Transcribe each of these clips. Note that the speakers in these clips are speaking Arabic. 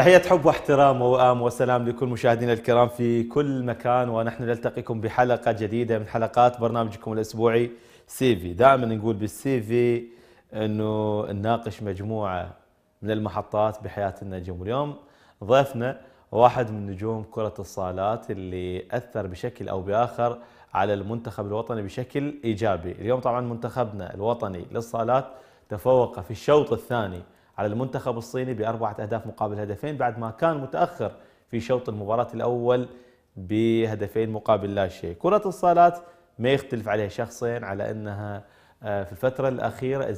تحية حب واحترام ووئام وسلام لكل مشاهدينا الكرام في كل مكان ونحن نلتقيكم بحلقة جديدة من حلقات برنامجكم الأسبوعي سي في دائما نقول بالسي في أنه نناقش مجموعة من المحطات بحياة النجوم اليوم ضيفنا واحد من نجوم كرة الصالات اللي أثر بشكل أو بآخر على المنتخب الوطني بشكل إيجابي اليوم طبعا منتخبنا الوطني للصالات تفوق في الشوط الثاني على المنتخب الصيني بأربعة أهداف مقابل هدفين بعد ما كان متأخر في شوط المباراة الأول بهدفين مقابل لا شيء كرة الصالات ما يختلف عليها شخصين على أنها آه، في الفترة الأخيرة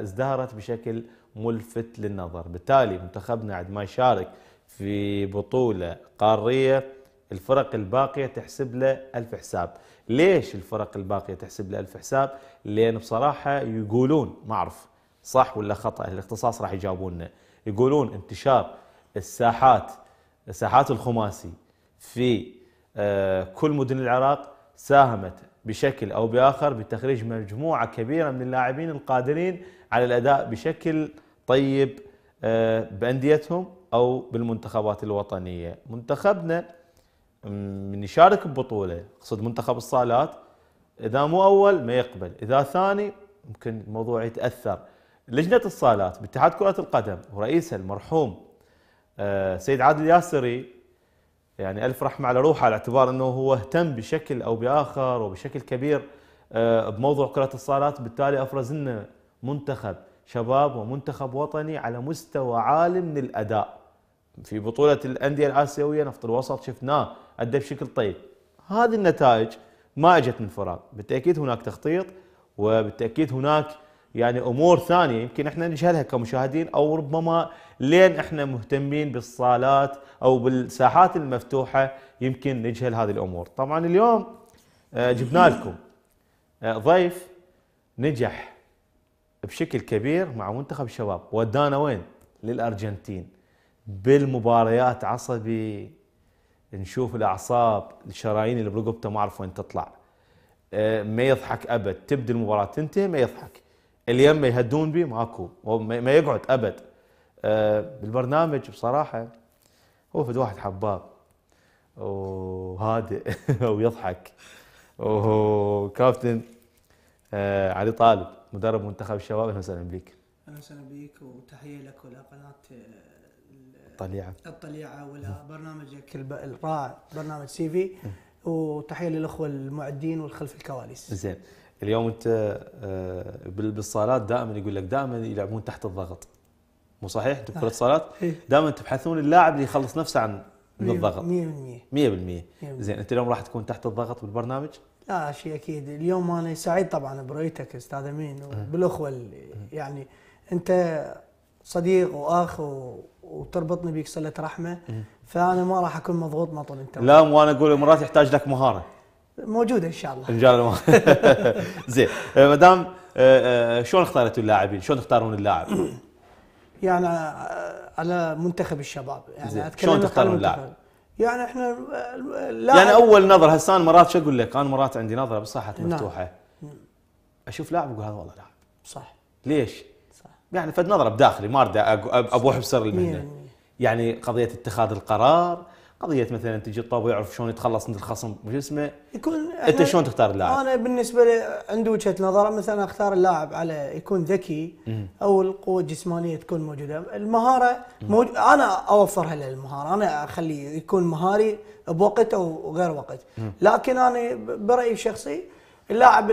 ازدهرت بشكل ملفت للنظر بالتالي منتخبنا عندما يشارك في بطولة قارية الفرق الباقية تحسب له ألف حساب ليش الفرق الباقية تحسب له ألف حساب؟ لأن بصراحة يقولون ما أعرف صح ولا خطا الاختصاص راح يجاوبوننا يقولون انتشار الساحات ساحات الخماسي في آه، كل مدن العراق ساهمت بشكل او باخر بتخريج مجموعه كبيره من اللاعبين القادرين على الاداء بشكل طيب آه، بانديتهم او بالمنتخبات الوطنيه منتخبنا من يشارك ببطوله اقصد منتخب الصالات اذا مو اول ما يقبل اذا ثاني ممكن الموضوع يتاثر لجنة الصالات باتحاد كرة القدم ورئيسها المرحوم آه، سيد عادل ياسري يعني ألف رحمة على روحه على اعتبار أنه هو اهتم بشكل أو بآخر وبشكل كبير آه، بموضوع كرة الصالات بالتالي أفرز لنا منتخب شباب ومنتخب وطني على مستوى عالي من الأداء في بطولة الأندية الآسيوية نفط الوسط شفناه أدى بشكل طيب هذه النتائج ما اجت من فراغ بالتاكيد هناك تخطيط وبالتاكيد هناك يعني امور ثانيه يمكن احنا نجهلها كمشاهدين او ربما لين احنا مهتمين بالصالات او بالساحات المفتوحه يمكن نجهل هذه الامور طبعا اليوم آه، جبنا لكم آه، ضيف نجح بشكل كبير مع منتخب الشباب ودانا وين للارجنتين بالمباريات عصبي نشوف الاعصاب الشرايين اللي برقبته ما اعرف وين تطلع آه، ما يضحك ابد تبدا المباراه تنتهي ما يضحك اليم يهدون بيه ماكو ما يقعد ابد آه، بالبرنامج بصراحه هو فد واحد حباب وهادئ ويضحك وكابتن آه، علي طالب مدرب منتخب الشباب اهلا وسهلا بك اهلا وسهلا بك وتحيه لك ولقناه الطليعه الطليعه ولبرنامجك الرائع برنامج سي في وتحيه للاخوه المعدين والخلف الكواليس زين اليوم انت آه، بالصالات دائما يقول لك دائما يلعبون تحت الضغط مو صحيح انتم بكره صالات إيه. دائما تبحثون اللاعب اللي يخلص نفسه عن من الضغط 100% 100% زين انت اليوم راح تكون تحت الضغط بالبرنامج؟ لا شيء اكيد اليوم انا سعيد طبعا برؤيتك استاذ امين وبالاخوه اللي يعني انت صديق واخ و... وتربطني بيك صله رحمه فانا ما راح اكون مضغوط مطل انت لا مو انا اقول مرات يحتاج لك مهاره موجوده ان شاء الله ان شاء الله زين آه، مدام آه، آه، شلون اختارتوا اللاعبين؟ شلون تختارون اللاعب؟ يعني على منتخب الشباب يعني اتكلم شلون تختارون اللاعب؟ يعني احنا اللاعب يعني اول نظره هسه انا مرات شو اقول لك؟ انا مرات عندي نظره بصحة نعم. مفتوحه نعم. اشوف لاعب اقول هذا والله لاعب صح ليش؟ صح يعني فد نظره بداخلي ما اريد ابوح بسر المهنه يعني قضيه اتخاذ القرار قضيه مثلا تجي الطابه يعرف شلون يتخلص من الخصم وش اسمه يكون انت شلون تختار اللاعب؟ انا بالنسبه لي عندي وجهه نظر مثلا اختار اللاعب على يكون ذكي او القوه الجسمانيه تكون موجوده، المهاره موج... انا اوفرها للمهاره، انا اخليه يكون مهاري بوقت او غير وقت، لكن انا برايي الشخصي اللاعب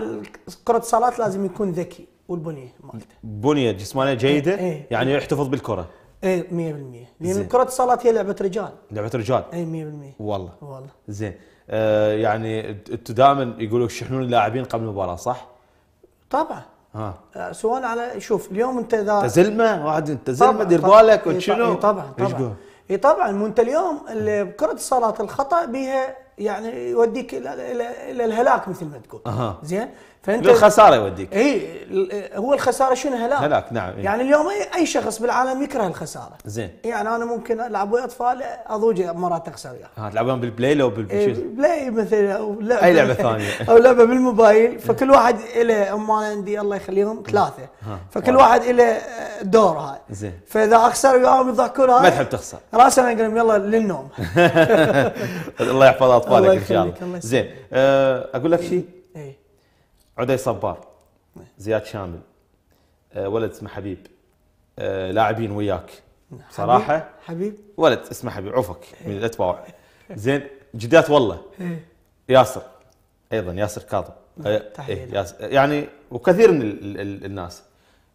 كره الصالات لازم يكون ذكي والبنيه مالته. بنيه جسمانيه جيده؟ إيه، إيه. يعني يحتفظ بالكره. اي 100% لان كره الصاله هي لعبه رجال لعبه رجال اي 100% والله والله زين آه يعني انتم دائما يقول لك اللاعبين قبل المباراه صح؟ طبعا ها آه، سواء على شوف اليوم انت اذا تزلمه واحد انت تزلمه دير بالك إيه، وشنو؟ اي طبعا إيه، طبعا اي إيه، طبعا مو انت اليوم كره الصالات الخطا بها يعني يوديك الى الى الهلاك مثل ما تقول زين فانت الخساره يوديك اي هو الخساره شنو هلاك هلاك نعم إيه؟ يعني اليوم اي شخص بالعالم يكره الخساره زين يعني انا ممكن العب ويا اطفال اضوج مرات اخسر وياهم ها آه، تلعب وياهم بالبلاي لو بالبلاي إيه، مثلا او لعبة اي لعبه ثانيه او لعبه بالموبايل إيه. فكل واحد له هم عندي الله يخليهم إيه. ثلاثه فكل واحد له آه، دور هاي زين فاذا اخسر وياهم يضحكون هاي ما تحب تخسر راسا اقول لهم يلا للنوم الله يحفظ اطفالك ان شاء الله زين آه، اقول لك شيء عدي صبار زياد شامل آه، ولد اسمه حبيب آه، لاعبين وياك صراحه حبيب ولد اسمه حبيب عوفك إيه. من الاتباع زين جدات والله إيه. ياسر ايضا ياسر كاظم إيه, إيه، يعني وكثير من الناس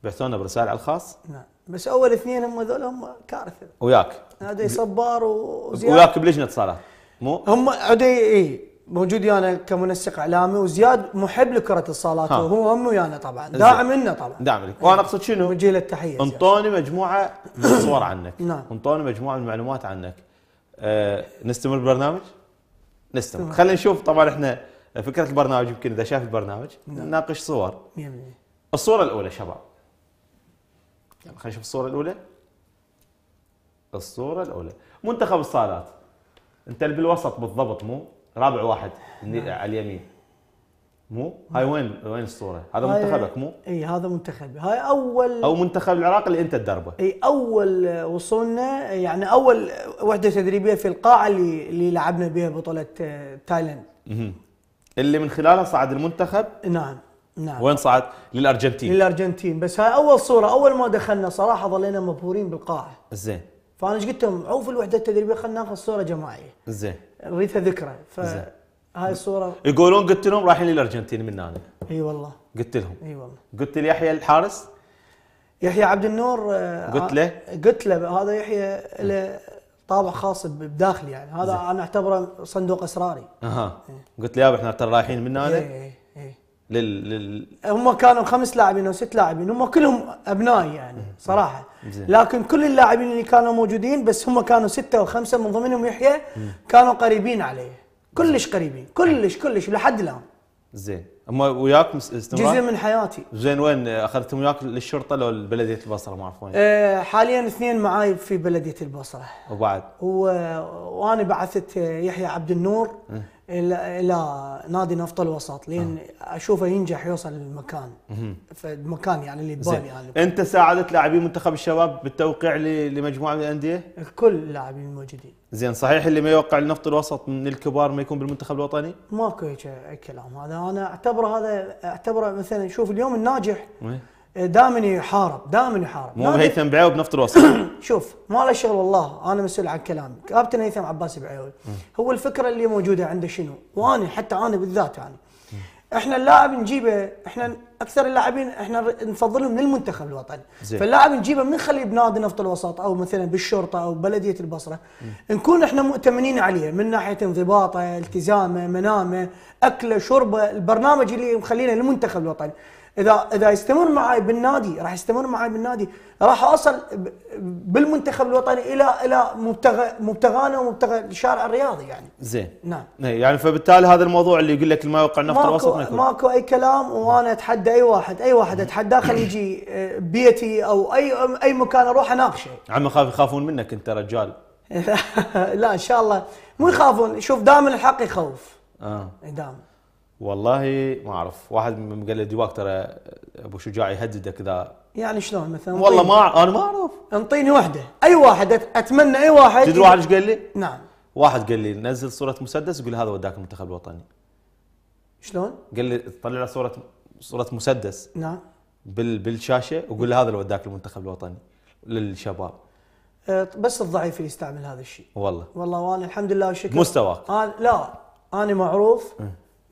بعثونا برسائل على الخاص نعم بس اول اثنين هم ذول هم كارثه وياك عدي صبار وزياد وياك بلجنه اتصالات مو هم عدي اي يانا يعني كمنسق اعلامي وزياد محب لكره الصالات وهو هم ويانا يعني طبعا داعم لنا طبعا داعم لك وانا اقصد شنو؟ من جيل التحيه انطوني مجموعه من الصور عنك نعم انطوني مجموعه من المعلومات عنك أه نستمر البرنامج؟ نستمر خلينا نشوف طبعا احنا فكره البرنامج يمكن اذا شاف البرنامج نعم. نناقش صور يمني. الصوره الاولى شباب خلينا نشوف الصوره الاولى الصوره الاولى منتخب الصالات انت اللي بالوسط بالضبط مو؟ رابع واحد نعم. على اليمين مو هاي وين وين الصوره هذا منتخبك مو اي هذا منتخبي هاي اول او منتخب العراق اللي انت تدربه اي اول وصولنا يعني اول وحده تدريبيه في القاعه اللي اللي لعبنا بها بطوله آه، تايلاند اللي من خلالها صعد المنتخب نعم نعم وين صعد للارجنتين للارجنتين بس هاي اول صوره اول ما دخلنا صراحه ظلينا مبهورين بالقاعه زين فانا ايش قلت لهم عوف الوحده التدريبيه خلينا ناخذ صوره جماعيه زين ريتها ذكرى ف هاي الصوره يقولون قلت لهم رايحين للارجنتين من هنا اي والله قلت لهم اي والله قلت ليحيى الحارس يحيى عبد النور آه، قلت له قلت له هذا يحيى له طابع خاص بداخلي يعني هذا زي. انا اعتبره صندوق اسراري اها إيه. قلت له يابا احنا ترى رايحين من هنا اي اي لل, لل... هم كانوا خمس لاعبين او ست لاعبين هم كلهم ابنائي يعني صراحه لكن كل اللاعبين اللي كانوا موجودين بس هم كانوا سته او خمسه من ضمنهم يحيى كانوا قريبين عليه كلش قريبين كلش كلش لحد الان زين اما وياك استمرار جزء من حياتي زين وين اخذتهم وياك للشرطه لو بلديه البصره ما اعرف وين آه، حاليا اثنين معاي في بلديه البصره وبعد و... وانا بعثت يحيى عبد النور إيه. الى نادي نفط الوسط لين آه. اشوفه ينجح يوصل للمكان فالمكان يعني اللي ببالي يعني انت ساعدت لاعبين منتخب الشباب بالتوقيع لمجموعه من الانديه؟ كل اللاعبين الموجودين زين صحيح اللي ما يوقع لنفط الوسط من الكبار ما يكون بالمنتخب الوطني؟ ماكو هيك كلام هذا انا اعتبره هذا اعتبره مثلا شوف اليوم الناجح إيه. دائما يحارب دائما يحارب مو هيثم بعيوب نفط الوسط شوف ما له شغل والله انا مسؤول عن كلامي كابتن هيثم عباس بعيوب هو الفكره اللي موجوده عنده شنو وانا حتى انا بالذات يعني احنا اللاعب نجيبه احنا اكثر اللاعبين احنا نفضلهم للمنتخب الوطني فاللاعب نجيبه من خليه بنادي نفط الوسط او مثلا بالشرطه او بلديه البصره م. نكون احنا مؤتمنين عليه من ناحيه انضباطه التزامه منامه اكله شربه البرنامج اللي مخلينا للمنتخب الوطني اذا اذا يستمر معي بالنادي راح يستمر معي بالنادي راح اوصل بالمنتخب الوطني الى الى مبتغى مبتغانا ومبتغى الشارع الرياضي يعني زين نعم إيه، يعني فبالتالي هذا الموضوع اللي يقول لك ما يوقع النفط الوسط ما ماكو اي كلام وانا اتحدى اي واحد اي واحد اتحداه خليه يجي آه، بيتي او اي اي مكان اروح اناقشه عم خاف يخافون منك انت رجال لا ان شاء الله مو يخافون شوف دائما الحق يخوف اه إيه، دائما والله ما اعرف واحد من مقلدي لي ترى ابو شجاع يهددك اذا يعني شلون مثلا والله ما انا ما اعرف انطيني واحده اي واحد اتمنى اي واحد تدري واحد ايش قال لي؟ نعم واحد قال لي نزل صوره مسدس قول هذا وداك المنتخب الوطني شلون؟ قال لي طلع له صوره صوره مسدس نعم بال بالشاشه وقول له هذا اللي وداك المنتخب الوطني للشباب أه، بس الضعيف اللي يستعمل هذا الشيء والله والله وانا الحمد لله والشكر مستواك آه لا انا معروف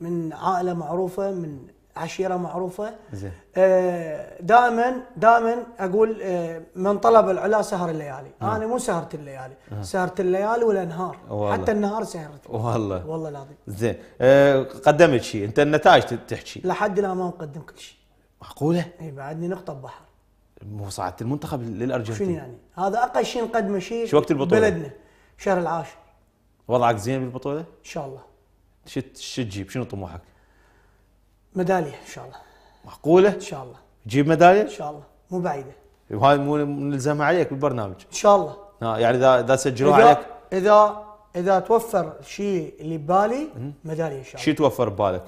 من عائله معروفه من عشيره معروفه زين آه، دائما دائما اقول آه، من طلب العلا سهر الليالي ها. آه. انا مو سهرت الليالي سهرت الليالي والانهار والله. حتى النهار سهرت والله والله العظيم زين أه قدمت شيء انت النتائج تحكي لحد الان ما مقدم كل شيء معقوله اي بعدني نقطه ببحر مو صعدت المنتخب للارجنتين شنو يعني هذا اقل شيء نقدمه شيء شو وقت البطوله بلدنا شهر العاشر وضعك زين بالبطوله ان شاء الله شو تجيب شنو طموحك؟ ميداليه ان شاء الله معقوله؟ ان شاء الله تجيب ميداليه؟ ان شاء الله مو بعيده وهاي مو نلزمها عليك بالبرنامج ان شاء الله آه يعني اذا اذا سجلوها عليك اذا اذا توفر شيء اللي ببالي ميداليه ان شاء الله شو توفر ببالك؟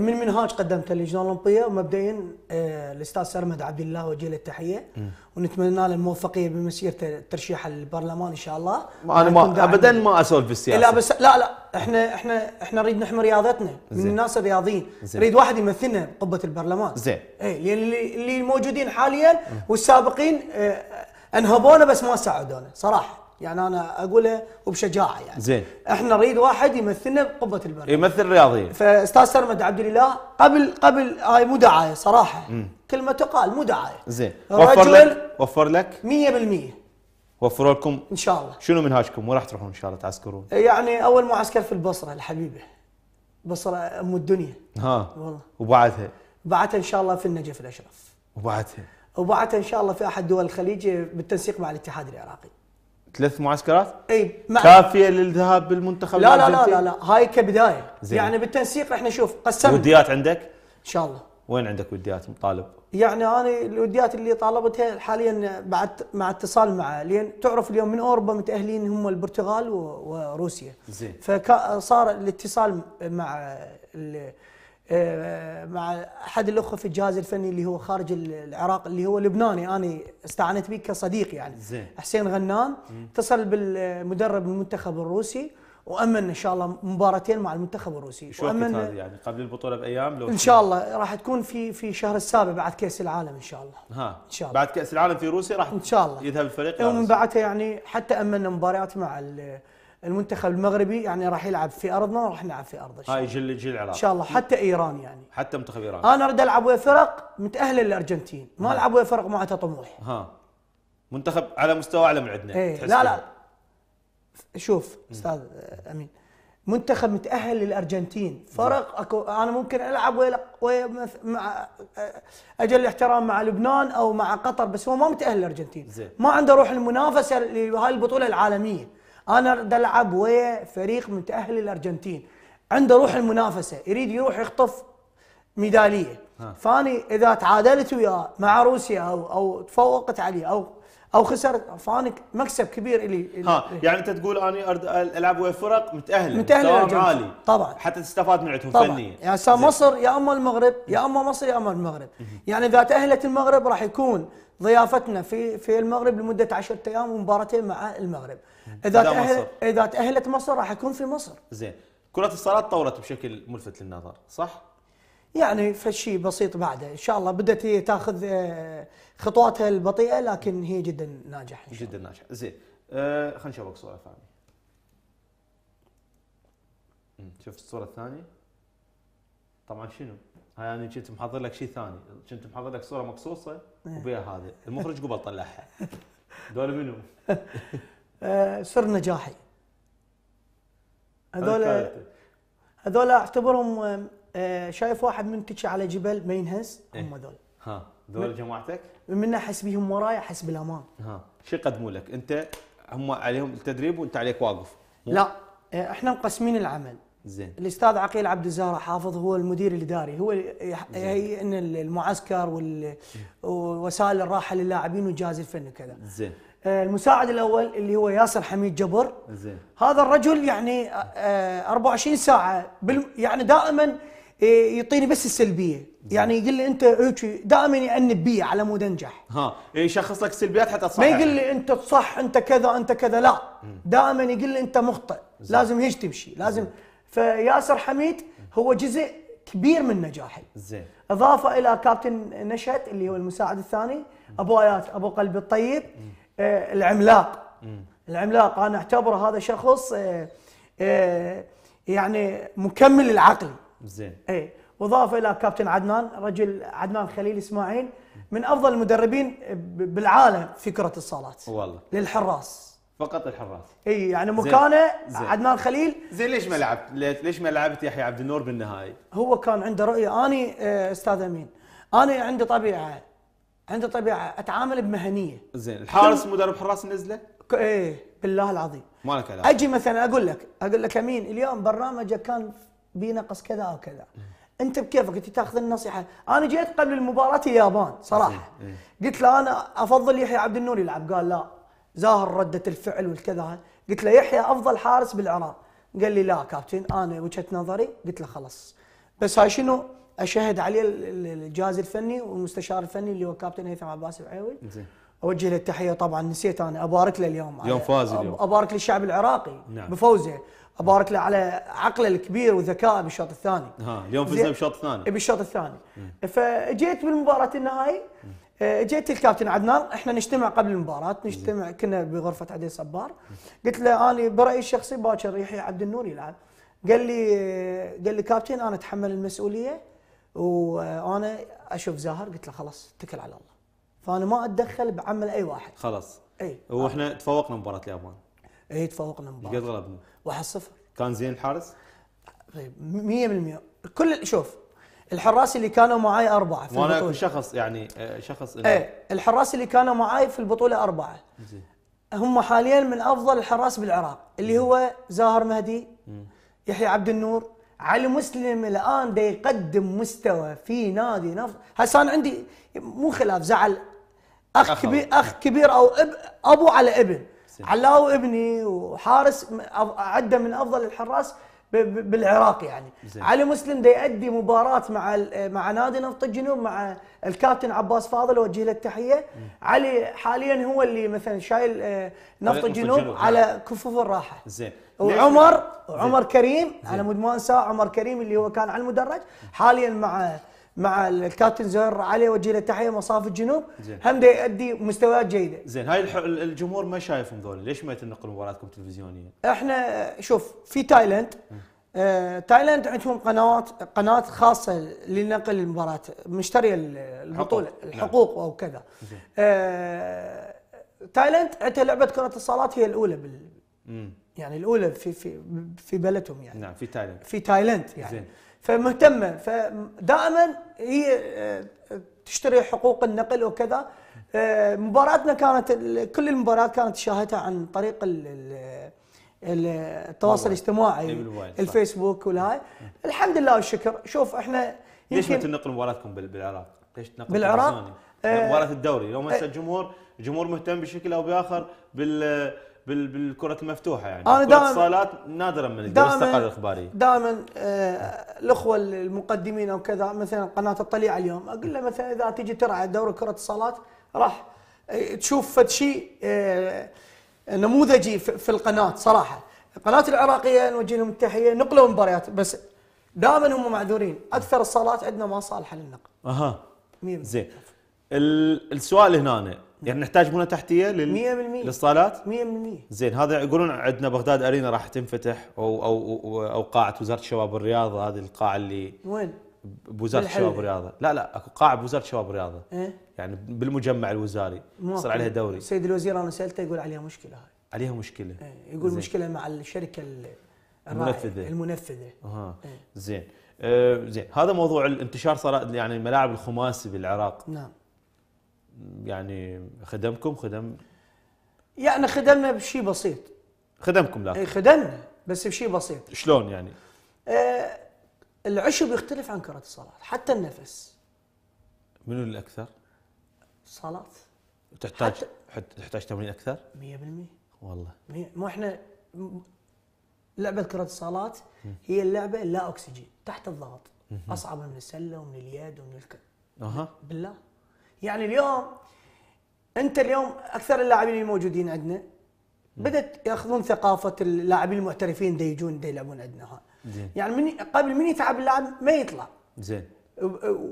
من منهاج قدمته اللجنه الاولمبيه ومبدئيا آه، الاستاذ سرمد عبد الله وجيل له التحيه ونتمنى له الموفقيه بمسيرته ترشيح البرلمان ان شاء الله انا ما ابدا ما اسولف بالسياسه لا بس لا لا احنا احنا احنا نريد نحمي رياضتنا من الناس الرياضيين نريد واحد يمثلنا بقبه البرلمان زين اي لان اللي موجودين حاليا والسابقين آه، انهبونا بس ما ساعدونا صراحه يعني انا اقولها وبشجاعه يعني زين احنا نريد واحد يمثلنا بقبه البرد يمثل الرياضيه فاستاذ سرمد عبد الاله قبل قبل هاي مو دعايه صراحه كلمه تقال مو دعايه زين وفر لك وفر لك 100% وفروا لكم ان شاء الله شنو منهاجكم وين راح تروحون ان شاء الله تعسكرون يعني اول معسكر في البصره الحبيبه البصره ام الدنيا ها والله وبعدها بعدها ان شاء الله في النجف الاشرف وبعدها وبعدها ان شاء الله في احد دول الخليج بالتنسيق مع الاتحاد العراقي ثلاث معسكرات اي كافيه للذهاب بالمنتخب لا لا, لا لا لا هاي كبدايه زين. يعني بالتنسيق احنا شوف قسمنا وديات عندك؟ ان شاء الله وين عندك وديات مطالب؟ يعني انا الوديات اللي طالبتها حاليا بعد مع اتصال مع لان تعرف اليوم من اوروبا متاهلين هم البرتغال وروسيا زين فصار الاتصال مع آه، مع احد الاخوه في الجهاز الفني اللي هو خارج العراق اللي هو لبناني انا استعنت به كصديق يعني زي. حسين غنان اتصل بالمدرب المنتخب الروسي وامن ان شاء الله مباراتين مع المنتخب الروسي شو وامن هذه يعني قبل البطوله بايام لو ان شاء الله راح تكون في في شهر السابع بعد كاس العالم ان شاء الله ها ان شاء الله بعد كاس العالم في روسيا راح ان شاء الله يذهب الفريق ومن بعدها يعني حتى امنا مباريات مع المنتخب المغربي يعني راح يلعب في ارضنا وراح نلعب في ارضه هاي جيل جيل العراق ان شاء الله حتى ايران يعني حتى منتخب ايران انا اريد العب ويا فرق متاهله للارجنتين ما نعم. العب ويا فرق معناتها طموح ها منتخب على مستوى اعلى من عندنا ايه لا لا شوف استاذ امين منتخب متاهل للارجنتين فرق اكو انا ممكن العب ويا ويا مع اجل الاحترام مع لبنان او مع قطر بس هو ما متاهل للارجنتين ما عنده روح المنافسه لهاي البطوله العالميه انا بدي العب ويا فريق من تاهل الارجنتين عنده روح المنافسه يريد يروح يخطف ميداليه فاني اذا تعادلت وياه مع روسيا او او تفوقت عليه او او خسر فاني مكسب كبير لي ها يعني انت تقول اني العب ويا فرق متاهله متاهله عالي طبعا حتى تستفاد من عندهم فنيا يعني سواء مصر يا اما المغرب يا اما مصر يا اما المغرب يعني اذا تاهلت المغرب راح يكون ضيافتنا في في المغرب لمده 10 ايام ومباراتين مع المغرب اذا تأهل اذا تاهلت مصر راح يكون في مصر زين كرة الصالات طورت بشكل ملفت للنظر صح؟ يعني فشي بسيط بعده ان شاء الله بدات هي تاخذ آه، خطواتها البطيئه لكن هي جدا ناجحه جدا ناجحه زين أه خلينا لك صوره ثانيه شوف الصوره الثانيه طبعا شنو؟ هاي انا كنت محضر لك شيء ثاني كنت محضر لك صوره مقصوصه إيه. وبيها هذه المخرج قبل طلعها دول منو؟ سر نجاحي هذول هذول اعتبرهم آه، شايف واحد منتكي على جبل ما إيه. ينهز هم هذول ها دول جماعتك؟ من احس بهم وراي احس بالامان ها شو يقدموا لك؟ انت هم عليهم التدريب وانت عليك واقف لا آه، احنا مقسمين العمل زين الاستاذ عقيل عبد الزهرة حافظ هو المدير الاداري هو يهيئ المعسكر إيه. ووسائل الراحه للاعبين والجهاز الفني وكذا زين آه، المساعد الاول اللي هو ياسر حميد جبر زين هذا الرجل يعني 24 آه، آه، ساعه يعني دائما يعطيني بس السلبيه يعني يقول لي انت دائما يأنب بي على مود انجح ها يشخص لك السلبيات حتى تصحح ما يقول لي انت صح انت كذا انت كذا لا دائما يقول لي انت مخطئ زي. لازم هيك تمشي لازم فياسر حميد هو جزء كبير من نجاحي زين اضافه الى كابتن نشأت اللي هو المساعد الثاني ابو ايات ابو قلبي الطيب مم. آه، العملاق العملاق انا اعتبره هذا شخص آه، آه، يعني مكمل العقل زين اي وضاف الى كابتن عدنان رجل عدنان خليل اسماعيل من افضل المدربين بالعالم في كره الصالات والله للحراس فقط الحراس اي يعني مكانه عدنان خليل زين ليش ما لعبت ليش ما لعبت يحيى عبد النور بالنهائي هو كان عنده رؤيه اني استاذ امين انا عندي طبيعه عنده طبيعه اتعامل بمهنيه زين الحارس مدرب حراس النزله؟ ايه بالله العظيم ما لك علاقه اجي مثلا اقول لك اقول لك امين اليوم برنامجك كان بينقص كذا او كذا انت بكيفك انت تاخذ النصيحه انا جيت قبل المباراه اليابان صراحه إيه. قلت له انا افضل يحيى عبد النور يلعب قال لا زاهر رده الفعل والكذا قلت له يحيى افضل حارس بالعراق قال لي لا كابتن انا وجهه نظري قلت له خلاص بس هاي شنو اشهد عليه الجهاز الفني والمستشار الفني اللي هو كابتن هيثم عباس العيوي زين اوجه له التحيه طبعا نسيت انا ابارك له اليوم يوم فاز اليوم ابارك للشعب العراقي نعم. بفوزه ابارك له على عقله الكبير وذكائه بالشوط الثاني ها اليوم فزنا بالشوط الثاني بالشوط الثاني فجيت بالمباراه النهائي آه، جيت الكابتن عدنان احنا نجتمع قبل المباراه نجتمع كنا بغرفه عدي صبار قلت له انا برايي الشخصي باكر يحيى عبد النور يلعب قال لي آه، قال لي كابتن انا اتحمل المسؤوليه وانا اشوف زاهر قلت له خلاص اتكل على الله فانا ما اتدخل بعمل اي واحد خلاص اي واحنا آه. تفوقنا مباراه اليابان اي تفوقنا مباراه قد غلبنا 1-0 كان زين الحارس؟ 100% طيب، كل شوف الحراس اللي كانوا معي أربعة في البطولة شخص يعني آه، شخص اي الحراس اللي كانوا معي في البطولة أربعة زين هم حاليا من أفضل الحراس بالعراق اللي هو زاهر مهدي يحيى عبد النور علي مسلم الان دا يقدم مستوى في نادي نفط هسه انا عندي مو خلاف زعل اخ كبير اخ كبير او أب ابو على ابن علاو ابني وحارس عده من افضل الحراس بالعراق يعني زي. علي مسلم دا يؤدي مباراه مع مع نادي نفط الجنوب مع الكابتن عباس فاضل اوجه له التحيه م. علي حاليا هو اللي مثلا شايل آه، نفط الجنوب على كفوف الراحه زين وعمر وعمر كريم على مود ما انساه عمر كريم اللي هو كان على المدرج حاليا مع مع الكابتن زهير علي وجه له تحيه مصاف الجنوب زين. هم دا يؤدي مستويات جيده زين هاي الجمهور ما شايفهم ذول ليش ما تنقل مباراتكم تلفزيونيه احنا شوف في تايلاند آه، تايلاند عندهم قنوات قناه خاصه لنقل المباراه مشتريه البطوله حقوق. نعم. الحقوق نعم. او كذا آه، تايلاند عندها لعبه كره الصالات هي الاولى بال... مم. يعني الاولى في في في بلدهم يعني نعم في تايلند في تايلند يعني زين. فمهتمه فدائما هي آه، تشتري حقوق النقل وكذا آه، مباراتنا كانت كل المباريات كانت تشاهدها عن طريق التواصل الاجتماعي الفيسبوك والهاي الحمد لله والشكر شوف احنا ليش ما تنقل مباراتكم بالعراق؟ ليش تنقل بالعراق؟ آه، مباراه الدوري لو ما الجمهور الجمهور مهتم بشكل او باخر بال بالكره المفتوحه يعني انا دائما اتصالات نادرا من الاستقاله الاخباريه دائما آه، الاخوه المقدمين او كذا مثلا قناه الطليعه اليوم اقول له مثلا اذا تجي ترعى دوري كره الصالات راح آه، تشوف فد شيء آه، نموذجي في القناه صراحه القناه العراقيه نوجه لهم التحيه نقلوا مباريات بس دائما هم معذورين اكثر الصالات عندنا ما صالحه للنقل اها زين السؤال هنا نعم. يعني نحتاج بنى تحتيه لل 100% للصالات 100% زين هذا يقولون عندنا بغداد ارينا راح تنفتح او او او, أو قاعه وزاره الشباب والرياضه هذه القاعه اللي وين؟ بوزاره الشباب والرياضه لا لا اكو قاعه بوزاره الشباب والرياضه إيه؟ يعني بالمجمع الوزاري يصير عليها دوري سيد الوزير انا سالته يقول عليها مشكله هاي عليها مشكله إيه؟ يقول زين. مشكله مع الشركه المنفذه المنفذه اها إيه؟ زين آه زين هذا موضوع الانتشار صار يعني الملاعب الخماسي بالعراق نعم يعني خدمكم خدم يعني خدمنا بشيء بسيط خدمكم لا إيه، خدمنا بس بشيء بسيط شلون يعني؟ آه العشب يختلف عن كرة الصلاة حتى النفس منو الأكثر؟ الصلاة تحتاج حتى... تحتاج تمرين أكثر؟ 100% والله مية. مو احنا لعبة كرة الصالات هي اللعبة لا أكسجين تحت الضغط أصعب من السلة ومن اليد ومن الكل أها بالله يعني اليوم انت اليوم اكثر اللاعبين الموجودين عندنا بدات ياخذون ثقافه اللاعبين المحترفين دي يجون دي يلعبون عندنا هون يعني من قبل من يتعب اللاعب ما يطلع زين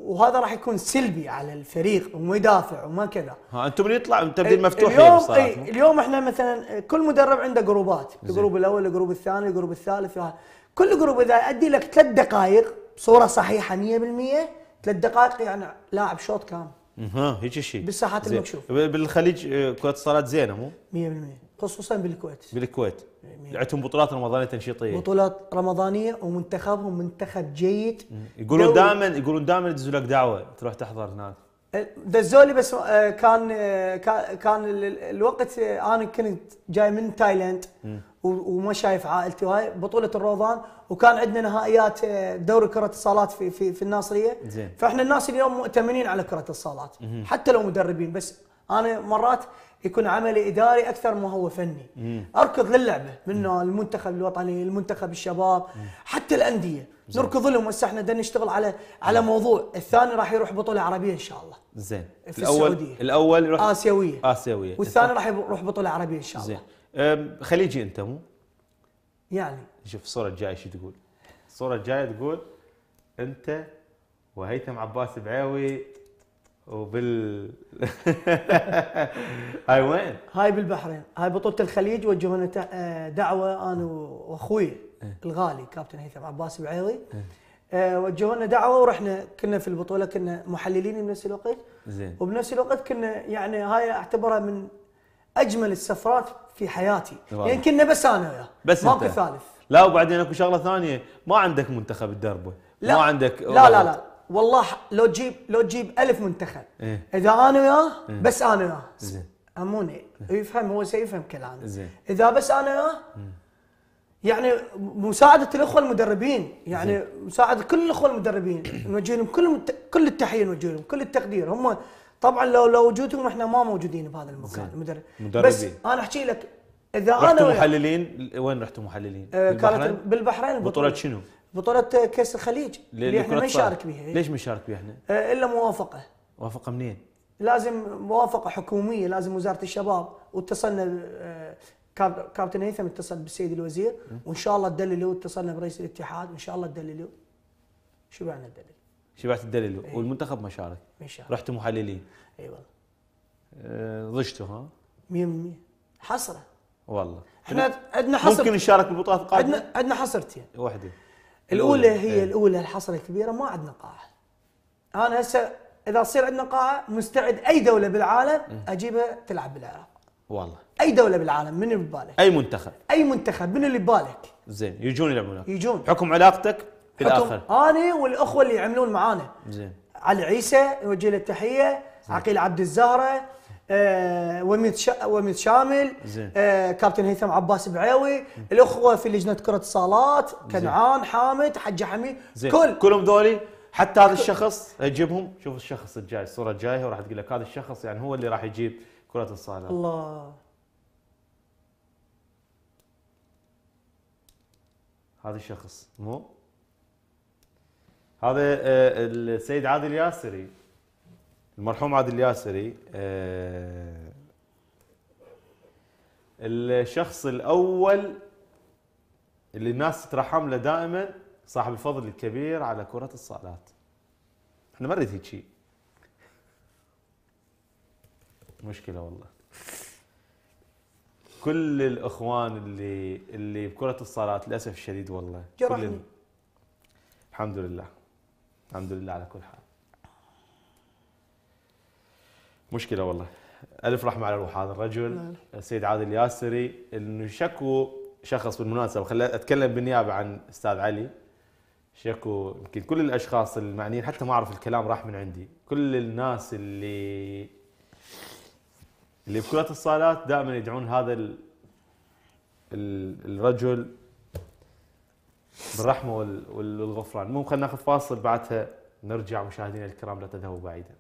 وهذا راح يكون سلبي على الفريق وما يدافع وما كذا ها انتم اللي يطلع تبديل مفتوح اليوم اي اليوم احنا مثلا كل مدرب عنده جروبات الجروب الاول الجروب الثاني الجروب الثالث كل جروب اذا ادي لك ثلاث دقائق بصوره صحيحه 100% ثلاث دقائق يعني لاعب شوط كامل اها هيك شيء بالساحات المكشوفه بالخليج آه، كره الصالات زينه مو 100% خصوصا بالكويت بالكويت عندهم بطولات رمضانيه تنشيطيه بطولات رمضانيه ومنتخبهم منتخب جيد يقولون دائما يقولون دائما يدزوا لك دعوه تروح تحضر هناك أه، دزولي بس آه، كان كان الوقت انا كنت جاي من تايلاند وما شايف عائلتي وهاي بطوله الروضان وكان عندنا نهائيات آه، دوري كره الصالات في في في الناصريه زين. فاحنا الناس اليوم مؤتمنين على كره الصالات مم. حتى لو مدربين بس انا مرات يكون عملي اداري اكثر ما هو فني مم. اركض للعبه من المنتخب الوطني المنتخب الشباب مم. حتى الانديه زين. نركض لهم هسه احنا بدنا نشتغل على على موضوع الثاني راح يروح بطوله عربيه ان شاء الله زين في الاول السعوديه الاول يروح اسيويه اسيويه والثاني راح يروح بطوله عربيه ان شاء الله زين. خليجي انت مو؟ يعني شوف الصوره الجايه شو تقول؟ الصوره الجايه تقول انت وهيثم عباس بعيوي وبال هاي وين؟ هاي بالبحرين، هاي بطولة الخليج وجهونا آه، دعوة أنا وأخوي إيه. الغالي كابتن هيثم عباس بعيوي إيه. آه، وجهونا دعوة ورحنا كنا في البطولة كنا محللين بنفس الوقت زين وبنفس الوقت كنا يعني هاي أعتبرها من اجمل السفرات في حياتي يمكن يعني بس انا وياه بس ماكو ثالث لا وبعدين اكو شغله ثانيه ما عندك منتخب الدربه لا ما عندك لا لا لا والله لو تجيب لو تجيب ألف منتخب إيه؟ اذا انا وياه إيه؟ بس انا وياه زين اموني إيه. يفهم هو سيفهم كلامي زين اذا بس انا وياه إيه. يعني مساعدة الأخوة المدربين يعني مساعدة كل الأخوة المدربين نوجه لهم كل كل التحية نوجه لهم كل التقدير هم طبعا لو لو وجودهم احنا ما موجودين بهذا المكان المدرب بس انا احكي لك اذا انا رحتوا محللين وين رحتوا محللين؟ آه كانت بالبحرين بطولة شنو؟ بطولة كاس الخليج اللي احنا ما نشارك بها ليش ما نشارك بها احنا؟ آه الا موافقة موافقة منين؟ لازم موافقة حكومية لازم وزارة الشباب واتصلنا آه كابتن هيثم اتصل بالسيد الوزير وان شاء الله تدللوا اتصلنا برئيس الاتحاد وان شاء الله تدللوا شو يعني تدللوا؟ شبعت الدليل أي. والمنتخب ما شارك ما رحت محللين اي والله أه ضجتوا ها 100% حصره والله احنا عندنا حصر ممكن نشارك بالبطولات القادمه عندنا عندنا حصرتين واحده الاولى هي ايه. الاولى الحصره الكبيره ما عندنا قاعه انا هسه اذا تصير عندنا قاعه مستعد اي دوله بالعالم إيه. اجيبها تلعب بالعراق والله اي دوله بالعالم من اللي ببالك اي منتخب اي منتخب من اللي ببالك زين يجون يلعبون يجون حكم علاقتك في الاخر انا والاخوه اللي يعملون معانا زين علي عيسى نوجه له التحيه عقيل عبد الزهره آه وميت شامل آه كابتن هيثم عباس بعيوي الاخوه في لجنه كره الصالات كنعان حامد حج حميد زي. كل كلهم ذولي حتى هذا الشخص جيبهم شوف الشخص الجاي الصوره الجايه وراح تقول لك هذا الشخص يعني هو اللي راح يجيب كره الصالات الله هذا الشخص مو هذا آه، السيد عادل ياسري المرحوم عادل ياسري آه، الشخص الاول اللي الناس تترحم له دائما صاحب الفضل الكبير على كرة الصالات احنا ما نريد هيك شيء مشكلة والله كل الاخوان اللي اللي بكرة الصالات للاسف الشديد والله جرحني الحمد لله الحمد لله على كل حال مشكله والله الف رحمه على روح هذا الرجل السيد عادل الياسري انه شكو شخص بالمناسبه خليني اتكلم بالنيابه عن استاذ علي شكو يمكن كل الاشخاص المعنيين حتى ما اعرف الكلام راح من عندي كل الناس اللي اللي بكرة الصالات دائما يدعون هذا ال... الرجل بالرحمه والغفران ممكن خلينا ناخذ فاصل بعدها نرجع مشاهدينا الكرام لا تذهبوا بعيدا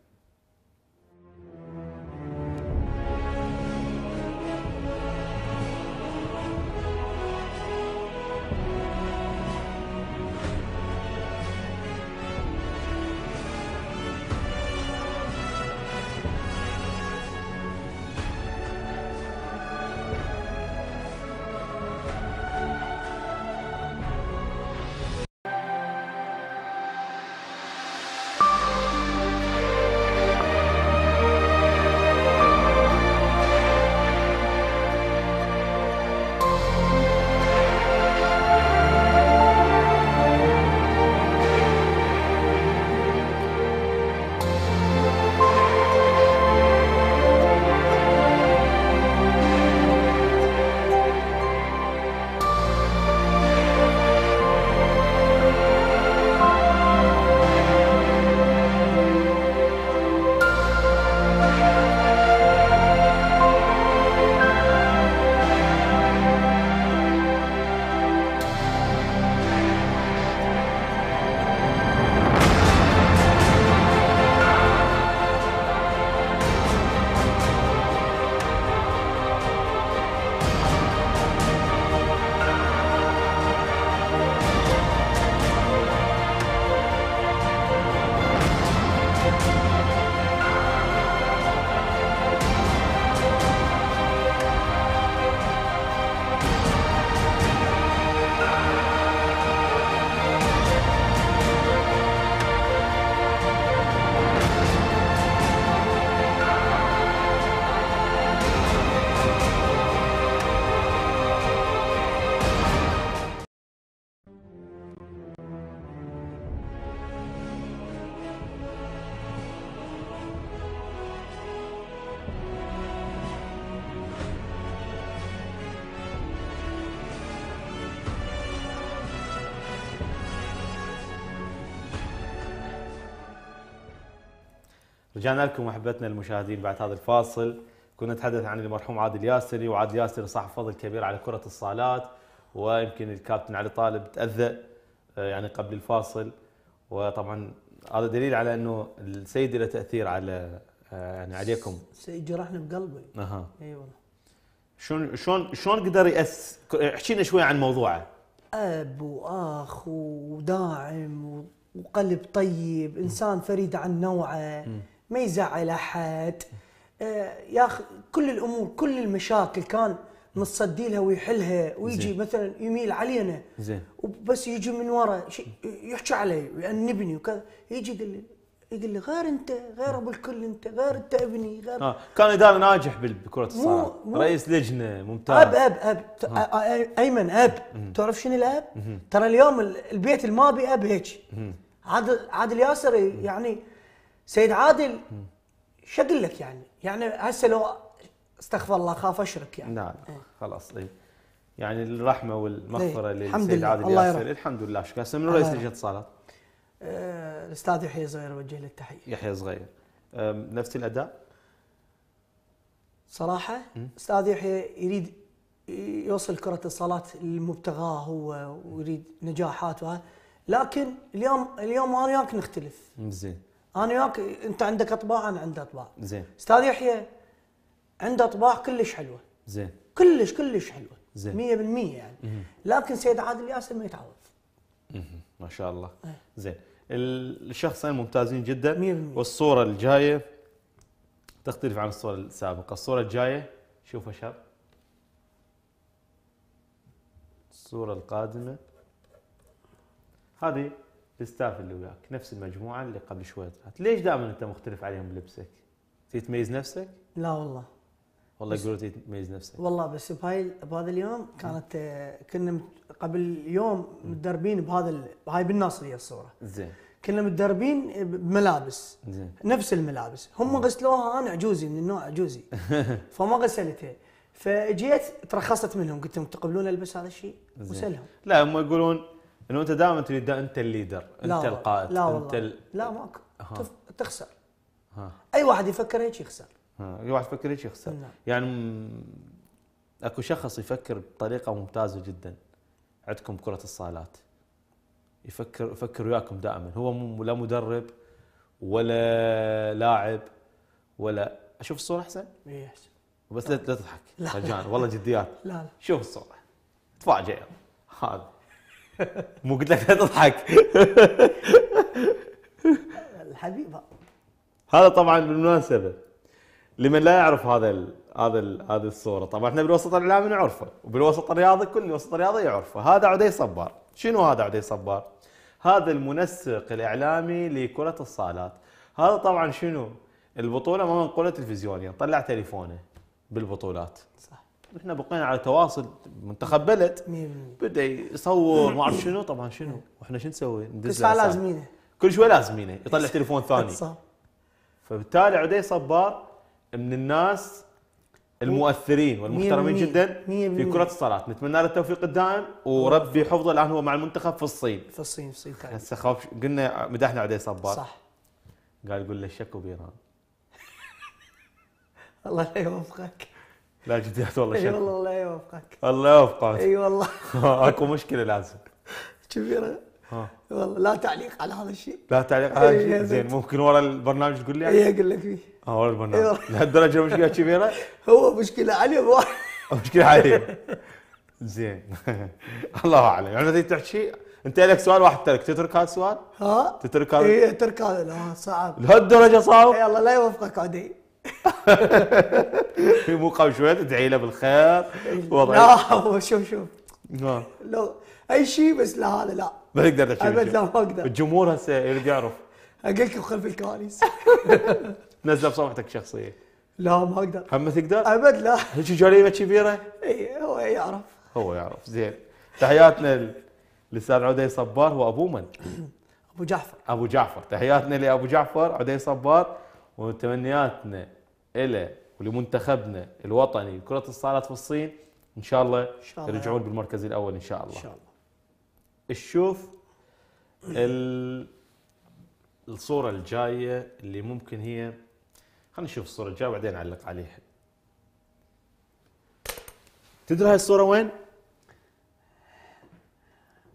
رجعنا لكم احبتنا المشاهدين بعد هذا الفاصل كنا نتحدث عن المرحوم عادل ياسري وعادل ياسري صاحب فضل كبير على كره الصالات ويمكن الكابتن علي طالب تاذى آه، يعني قبل الفاصل وطبعا هذا دليل على انه السيد له تاثير على آه، يعني عليكم سيد جرحنا بقلبي اها اي والله شلون شلون شلون قدر ياس لنا شوي عن موضوعه اب واخ وداعم وقلب طيب انسان فريد عن نوعه ما يزعل احد آه، ياخذ كل الامور كل المشاكل كان متصدي لها ويحلها ويجي زين. مثلا يميل علينا زين وبس يجي من ورا يحكي علي ويأنبني يعني وكذا يجي يقول لي يقول لي غير انت غير ابو الكل انت غير انت ابني غير آه. كان اداره ناجح بكره الصاله رئيس لجنه ممتاز اب اب اب آه. ايمن اب مم. تعرف شنو الاب؟ ترى اليوم البيت اللي ما بي اب هيك عادل عادل ياسر يعني سيد عادل شو اقول لك يعني يعني هسه لو استغفر الله خاف اشرك يعني نعم ايه. خلاص اي يعني الرحمه والمغفره ايه. للسيد عادل الله ياسر الحمد لله شكرا من رئيس لجنه الاتصالات؟ آه، الاستاذ يحيى صغير وجه له التحيه يحيى صغير نفس الاداء؟ صراحه استاذ يحيى يريد يوصل كرة الصلاة المبتغاه هو ويريد نجاحات وهذا لكن اليوم اليوم انا وياك نختلف زين انا وياك انت عندك اطباع انا عندي اطباع زين استاذ يحيى عنده اطباع كلش حلوه زين كلش كلش حلوه زين 100% يعني مم. لكن سيد عادل ياسر ما يتعوض ما شاء الله اه. زين الشخصين ممتازين جدا بالمية. والصوره الجايه تختلف عن الصوره السابقه الصوره الجايه شوفها شاب الصوره القادمه هذه الستاف اللي وياك نفس المجموعه اللي قبل شوي طلعت ليش دائما انت مختلف عليهم بلبسك تتميز نفسك لا والله والله يقولوا تميز نفسك والله بس بهاي بهذا اليوم كانت آه، كنا قبل يوم متدربين بهذا هاي بالناصريه الصوره زين كنا متدربين بملابس زين نفس الملابس هم غسلوها انا عجوزي من النوع عجوزي فما غسلتها فجيت ترخصت منهم قلت لهم تقبلون البس هذا الشيء وسلهم لا هم يقولون لانه انت دائما تريد انت الليدر انت القائد لا والله. انت ال... لا ماكو تخسر ها. اي واحد يفكر هيك يخسر ها. اي واحد يفكر هيك يخسر نعم. يعني اكو شخص يفكر بطريقه ممتازه جدا عندكم كره الصالات يفكر يفكر وياكم دائما هو لا مدرب ولا لاعب ولا اشوف الصوره احسن؟ اي احسن بس لا تضحك رجاء والله جديات لا لا شوف الصوره تفاجئ هذا مو قلت لك لا تضحك الحبيب هذا طبعا بالمناسبه لمن لا يعرف هذا هذا هذه الصوره طبعا احنا بالوسط الاعلامي نعرفه وبالوسط الرياضي كل الوسط الرياضي يعرفه هذا عدي صبار شنو هذا عدي صبار هذا المنسق الاعلامي لكره الصالات هذا طبعا شنو البطوله ما منقوله تلفزيونيه طلع تليفونه بالبطولات صح احنا بقينا على تواصل منتخب بلد بدا يصور ما اعرف شنو طبعا شنو واحنا شو نسوي؟ كل شوي لازمينه كل شوي لازمينه يطلع تليفون ثاني فبالتالي عدي صبار من الناس المؤثرين والمحترمين جدا في كرة الصالات نتمنى له التوفيق الدائم وربي يحفظه الان هو مع المنتخب في الصين في الصين في الصين هسه خوف قلنا مدحنا عدي صبار صح قال يقول له الشك بإيران الله لا يوفقك لا جديات والله شكرا اي والله الله يوفقك الله يوفقك اي والله اكو مشكله لازم كبيره والله لا تعليق على هذا الشيء لا تعليق على هذا الشيء زين ممكن ورا البرنامج تقول لي اي اقول لك فيه اه ورا البرنامج لهالدرجه مشكله كبيره هو مشكله علي مشكله علي زين الله اعلم يعني تريد تحكي انت لك سؤال واحد ترك تترك هذا السؤال؟ ها؟ تترك هذا؟ اي اترك هذا لا صعب لهالدرجه صعب؟ يلا لا يوفقك عدي في مقام شويه تدعي له بالخير وضعي لا هو شوف شوف لا اي شيء بس لا هذا لا ما تقدر تشوف ابد لا ما اقدر الجمهور هسه يريد يعرف اقول لكم خلف الكواليس نزل بصفحتك الشخصيه لا ما اقدر هم تقدر؟ ابد لا هيك جريمه كبيره؟ اي هو يعرف هو يعرف زين تحياتنا للاستاذ عدي صبار هو ابو من؟ ابو جعفر ابو جعفر تحياتنا لابو جعفر عدي صبار وتمنياتنا إلى ولمنتخبنا الوطني كرة الصالة في الصين إن شاء الله, إن شاء الله يرجعون بالمركز الأول إن شاء الله إن شاء الله الشوف الصورة الجاية اللي ممكن هي خلينا نشوف الصورة الجاية وبعدين نعلق عليها تدري هاي الصورة وين؟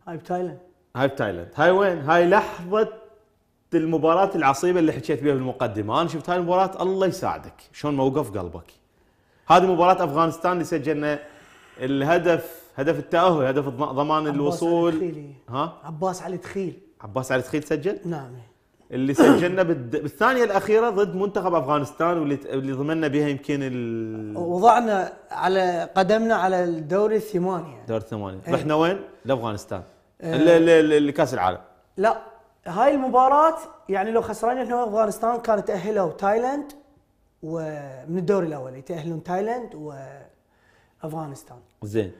هاي بتايلاند هاي بتايلاند هاي وين؟ هاي لحظة المباراة العصيبة اللي حكيت بها بالمقدمة أنا شفت هاي المباراة الله يساعدك شلون موقف قلبك هذه مباراة أفغانستان اللي سجلنا الهدف هدف التأهل هدف ضمان الوصول علي ها عباس علي تخيل عباس علي تخيل سجل نعم اللي سجلنا بالثانية الأخيرة ضد منتخب أفغانستان واللي ضمننا بها يمكن ال... وضعنا على قدمنا على الدوري الثمانية دوري الثمانية إيه. رحنا وين؟ لأفغانستان أه لكأس العالم لا هاي المباراة يعني لو خسرانين احنا افغانستان كانت تأهلوا تايلاند ومن الدوري الاول يتأهلون يعني تايلاند وافغانستان. زين.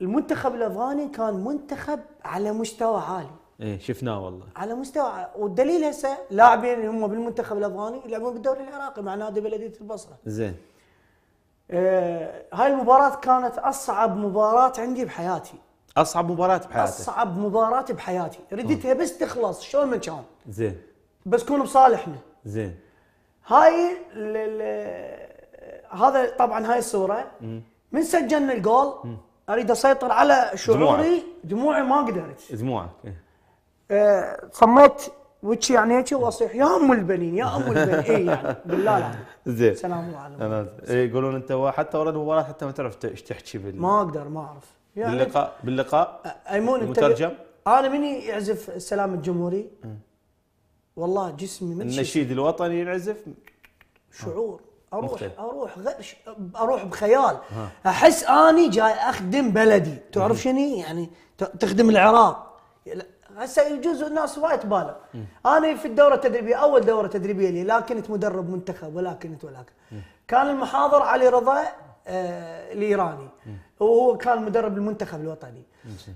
المنتخب الافغاني كان منتخب على مستوى عالي. ايه شفناه والله. على مستوى والدليل هسه لاعبين هم بالمنتخب الافغاني يلعبون بالدوري العراقي مع نادي بلدية البصرة. زين. آه هاي المباراة كانت أصعب مباراة عندي بحياتي اصعب مباراه بحياتي اصعب مباراه بحياتي رديتها بس تخلص شلون ما كان زين بس كون بصالحنا زين هاي ل... ل... هذا طبعا هاي الصوره من سجلنا الجول اريد اسيطر على شعوري دموعي ما قدرت دموعك ايه آه، صمت وجهي يعني هيك واصيح يا ام البنين يا ام البنين اي يعني بالله العظيم زين سلام الله إيه، يقولون انت حتى ورا المباراه حتى ما تعرف ايش تحكي بال ما اقدر ما اعرف يعني باللقاء باللقاء ايمون المترجم انا مني يعزف السلام الجمهوري والله جسمي من النشيد الوطني ينعزف شعور آه. اروح اروح غير اروح بخيال آه. احس اني جاي اخدم بلدي تعرف شنو يعني تخدم العراق هسه يجوز الناس وايد تبالغ انا في الدوره التدريبيه اول دوره تدريبيه لي لا كنت مدرب منتخب ولا كنت ولا كان المحاضر علي رضا آه، الايراني وهو كان مدرب المنتخب الوطني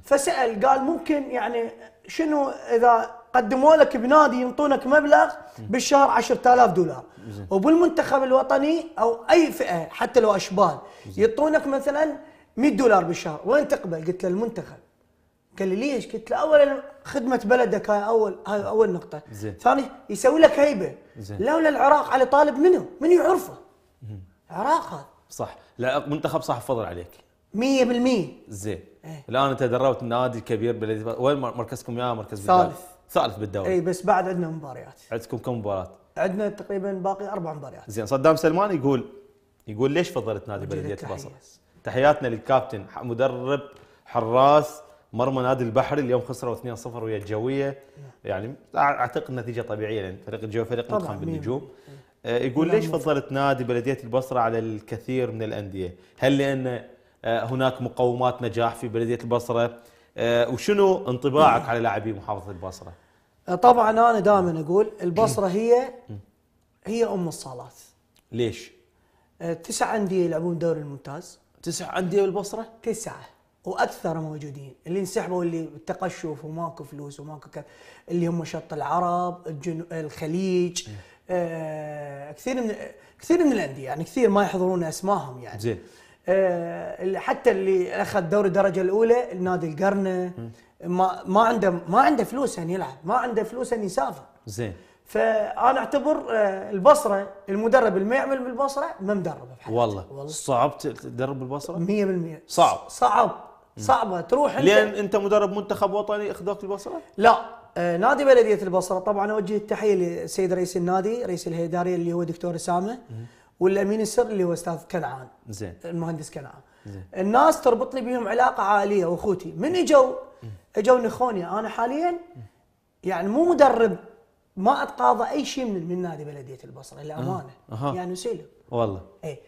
فسال قال ممكن يعني شنو اذا قدموا لك بنادي ينطونك مبلغ بالشهر 10000 دولار وبالمنتخب الوطني او اي فئه حتى لو اشبال يعطونك مثلا 100 دولار بالشهر وين تقبل؟ قلت له المنتخب قال لي ليش؟ قلت له اولا خدمه بلدك هاي اول هاي اول نقطه زين. ثاني يسوي لك هيبه لولا العراق على طالب منه من يعرفه؟ عراق هذا صح لا منتخب صح فضل عليك 100% زين ايه؟ الان انت دربت نادي كبير بلدي وين مركزكم يا مركز ثالث ثالث بالدوري اي بس بعد عندنا مباريات عندكم كم مباراه؟ عندنا تقريبا باقي اربع مباريات زين صدام سلمان يقول يقول ليش فضلت نادي بلديه بصره؟ تحياتنا للكابتن مدرب حراس مرمى نادي البحري اليوم خسروا 2-0 ويا الجويه نعم. يعني اعتقد نتيجه طبيعيه لان فريق الجويه فريق مدخن بالنجوم مين. آه، يقول ليش فضلت نادي بلديه البصره على الكثير من الانديه؟ هل لان آه، هناك مقومات نجاح في بلديه البصره؟ آه، وشنو انطباعك على لاعبي محافظه البصره؟ طبعا انا دائما اقول البصره هي هي ام الصالات. ليش؟ تسع انديه يلعبون دوري الممتاز. تسع انديه بالبصره؟ تسعه واكثر موجودين اللي انسحبوا اللي تقشف وماكو فلوس وماكو كذا اللي هم شط العرب الجنو... الخليج آه، كثير من كثير من الانديه يعني كثير ما يحضرون اسماهم يعني زين آه، حتى اللي اخذ دوري الدرجه الاولى النادي القرنه ما ما عنده ما عنده فلوس ان يلعب ما عنده فلوس ان يسافر زين فانا اعتبر آه، البصره المدرب اللي ما يعمل بالبصره ما مدربه والله والله صعب تدرب بالبصره 100% صعب صعب صعبه تروح لان انت مدرب منتخب وطني اخذوك البصره؟ لا آه، نادي بلديه البصره طبعا اوجه التحيه للسيد رئيس النادي رئيس الهيداريه اللي هو دكتور اسامه والامين السر اللي هو استاذ كنعان زين المهندس كنعان الناس الناس تربطني بهم علاقه عاليه واخوتي من اجوا اجوا نخوني انا حاليا يعني مو مدرب ما اتقاضى اي شيء من من نادي بلديه البصره للامانه أه. يعني سيلو والله اي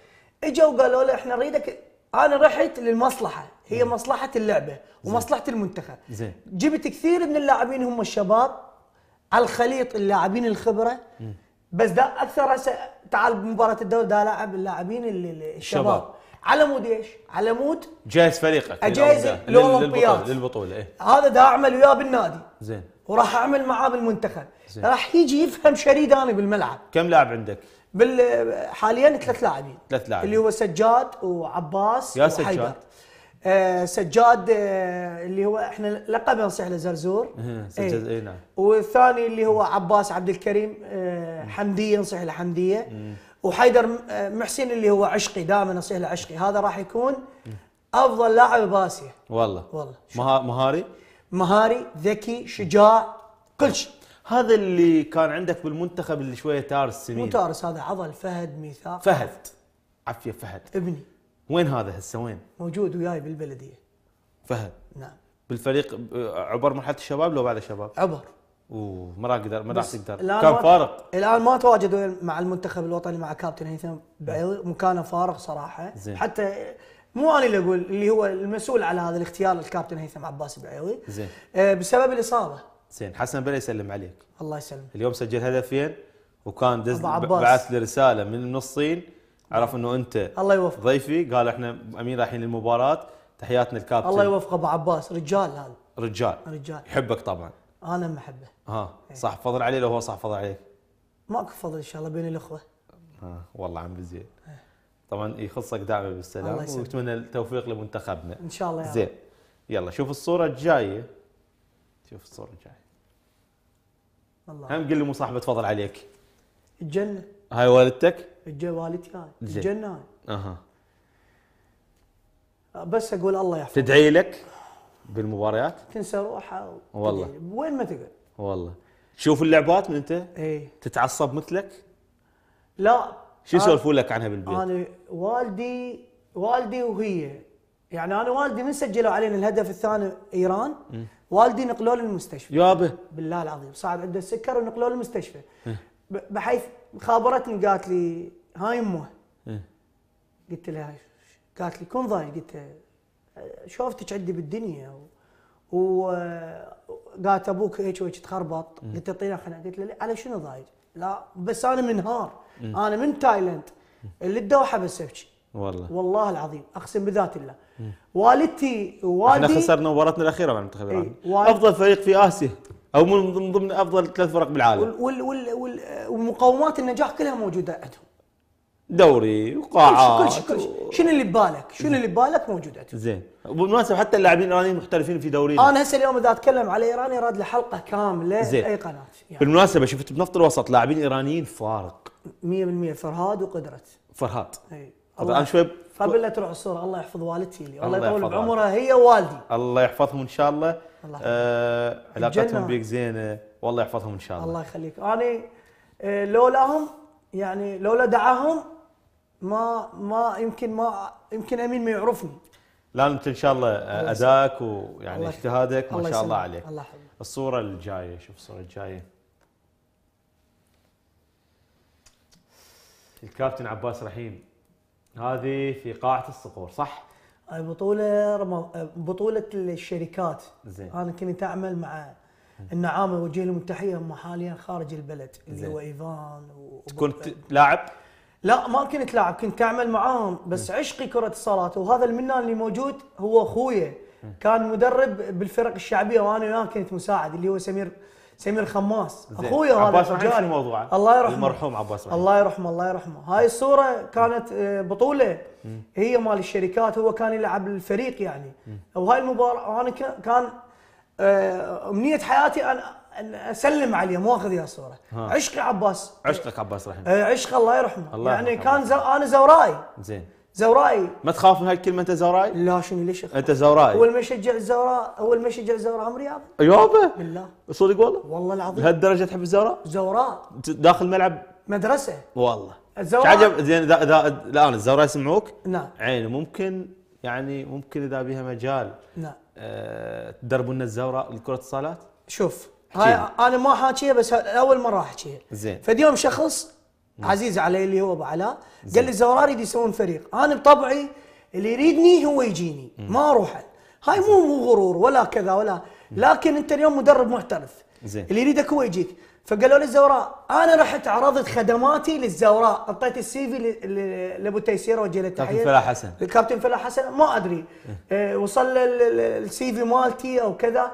اجوا قالوا له احنا نريدك انا رحت للمصلحه هي مم. مصلحه اللعبه ومصلحه المنتخب زين جبت كثير من اللاعبين هم الشباب على الخليط اللاعبين الخبره مم. بس ده اكثر أس... تعال بمباراه الدوري ده لاعب اللاعبين الشباب على مود ايش؟ على مود جهز فريقك اجهز للاولمبياد للبطوله إيه؟ هذا ده اعمل وياه بالنادي زين وراح اعمل معاه بالمنتخب راح يجي يفهم شريد انا بالملعب كم لاعب عندك؟ بال حاليا ثلاث لاعبين ثلاث لاعبين اللي هو سجاد وعباس يا وحيدر. سجاد آه سجاد آه اللي هو احنا لقبه نصيح له زرزور سجاد إيه. اي نعم والثاني اللي هو عباس عبد الكريم آه حمديه نصيح له حمديه وحيدر آه، محسن اللي هو عشقي دائما نصيح له عشقي هذا راح يكون افضل لاعب باسيا والله والله مهاري مهاري ذكي شجاع كل شيء هذا اللي كان عندك بالمنتخب اللي شويه تارس سمين مو تارس هذا عضل فهد ميثاق فهد عفيه فهد ابني وين هذا هسه وين؟ موجود وياي بالبلديه فهد نعم بالفريق عبر مرحله الشباب لو بعد الشباب؟ عبر اوه ما راح اقدر ما راح تقدر كان فارق الان ما تواجد مع المنتخب الوطني مع كابتن هيثم بعيض نعم. مكانه فارق صراحه زين. حتى مو انا اللي اقول اللي هو المسؤول على هذا الاختيار الكابتن هيثم عباس بعيوي زين آه بسبب الاصابه زين حسن بلا يسلم عليك الله يسلمك اليوم سجل هدفين وكان دز بعث لي رساله من الصين عرف انه انت الله يوفقك ضيفي قال احنا امين رايحين للمباراه تحياتنا الكابتن الله يوفقه ابو عباس رجال هذا رجال رجال يحبك طبعا انا ما احبه ها إيه. صح فضل عليه لو هو صح فضل عليك ماكو فضل ان شاء الله بين الاخوه ها والله عم بزين إيه. طبعا يخصك إيه، دعوه بالسلام ونتمنى التوفيق لمنتخبنا ان شاء الله يا زين يلا شوف الصوره الجايه شوف الصورة جاي والله هم قل لي مصاحبة تفضل عليك الجنة هاي والدتك؟ الجنة والدتي هاي الجنة هاي اها بس اقول الله يحفظك تدعي لك بالمباريات؟ تنسى روحها والله وين ما تقعد والله تشوف اللعبات من انت؟ ايه تتعصب مثلك؟ لا شو يسولفون لك عنها بالبيت؟ انا والدي والدي وهي يعني انا والدي من سجلوا علينا الهدف الثاني ايران م. والدي نقلوه للمستشفى يابه بالله العظيم صعب عنده السكر ونقلوه للمستشفى إيه. بحيث خابرتني قالت لي هاي امه إيه. قلت لها قالت لي كن ضايق قلت شوفتك عندي بالدنيا وقالت ابوك هيك وهيك تخربط إيه. قلت اعطينا خليني قلت له على شنو ضايج؟ لا بس انا منهار انا من تايلاند الدوحه بس ابكي والله والله العظيم اقسم بذات الله والدتي والدي احنا خسرنا مباراتنا الاخيره مع الايراني ايه افضل فريق في اسيا او من ضمن افضل ثلاث فرق بالعالم وال وال وال ومقومات النجاح كلها موجوده عندهم دوري وقاعات كل شيء كل شيء شنو اللي ببالك؟ شنو اللي ببالك موجود عندهم زين وبالمناسبه حتى اللاعبين الايرانيين محترفين في دورينا انا هسه اليوم اذا اتكلم على ايران يراد له حلقه كامله زين. اي قناه يعني. بالمناسبه شفت بنفط الوسط لاعبين ايرانيين فارق 100% فرهاد وقدرت فرهاد اي طبعا شوي قبل لا تروح الصوره الله يحفظ والدتي لي الله يطول بعمرها هي ووالدي الله يحفظهم ان شاء الله, الله آه علاقتهم بيك زينه والله يحفظهم ان شاء الله الله يخليك انا آه، لولاهم يعني لولا دعاهم ما ما يمكن ما يمكن امين ما يعرفني لا انت ان شاء الله آه، اداك ويعني اجتهادك ما شاء الله عليك الله حبيب. الصوره الجايه شوف الصوره الجايه الكابتن عباس رحيم هذه في قاعه الصقور صح؟ بطولة رمض... بطوله الشركات زين انا كنت اعمل مع النعامه وجه لهم التحيه هم حاليا خارج البلد اللي هو ايفان و... تكون لاعب؟ لا ما كنت لاعب كنت اعمل معاهم بس م. عشقي كره الصلاه وهذا المنان اللي موجود هو اخويا كان مدرب بالفرق الشعبيه وانا وياه كنت مساعد اللي هو سمير سمير خماس اخوي هذا عباس مجاني الموضوع؟ الله يرحمه المرحوم عباس رحمه. الله يرحمه الله يرحمه هاي الصوره كانت آه، بطوله هي مال الشركات هو كان يلعب الفريق يعني وهاي المباراه انا كان آه، امنيه حياتي ان اسلم عليه مو اخذ يا الصوره عشق عباس عشقك عباس رحمه آه، عشق الله يرحمه الله يعني كان زو... انا زوراي زين زورائي ما تخاف من هالكلمه انت زورائي؟ لا شنو ليش أخاف. انت زورائي هو المشجع الزوراء هو المشجع الزوراء عمري يابا يابا بالله صدق والله والله العظيم لهالدرجه تحب الزوراء؟ زوراء داخل ملعب مدرسه والله الزوراء عجب زين اذا اذا الان الزوراء يسمعوك؟ نعم عين ممكن يعني ممكن اذا بها مجال نعم آه تدربوا لنا الزوراء لكره الصالات؟ شوف هاي انا ما حاكيها بس اول مره احكيها زين فديوم شخص نعم. عزيز علي اللي هو ابو علاء قال لي الزوراري يريد يسوون فريق انا بطبعي اللي يريدني هو يجيني ما اروح هاي مو مو غرور ولا كذا ولا لكن انت اليوم مدرب محترف زين اللي يريدك هو يجيك فقالوا لي الزوراء انا رحت عرضت خدماتي للزوراء اعطيت السي في لابو تيسير وجه له كابتن فلاح حسن الكابتن فلاح حسن ما ادري اه وصل السي في مالتي او كذا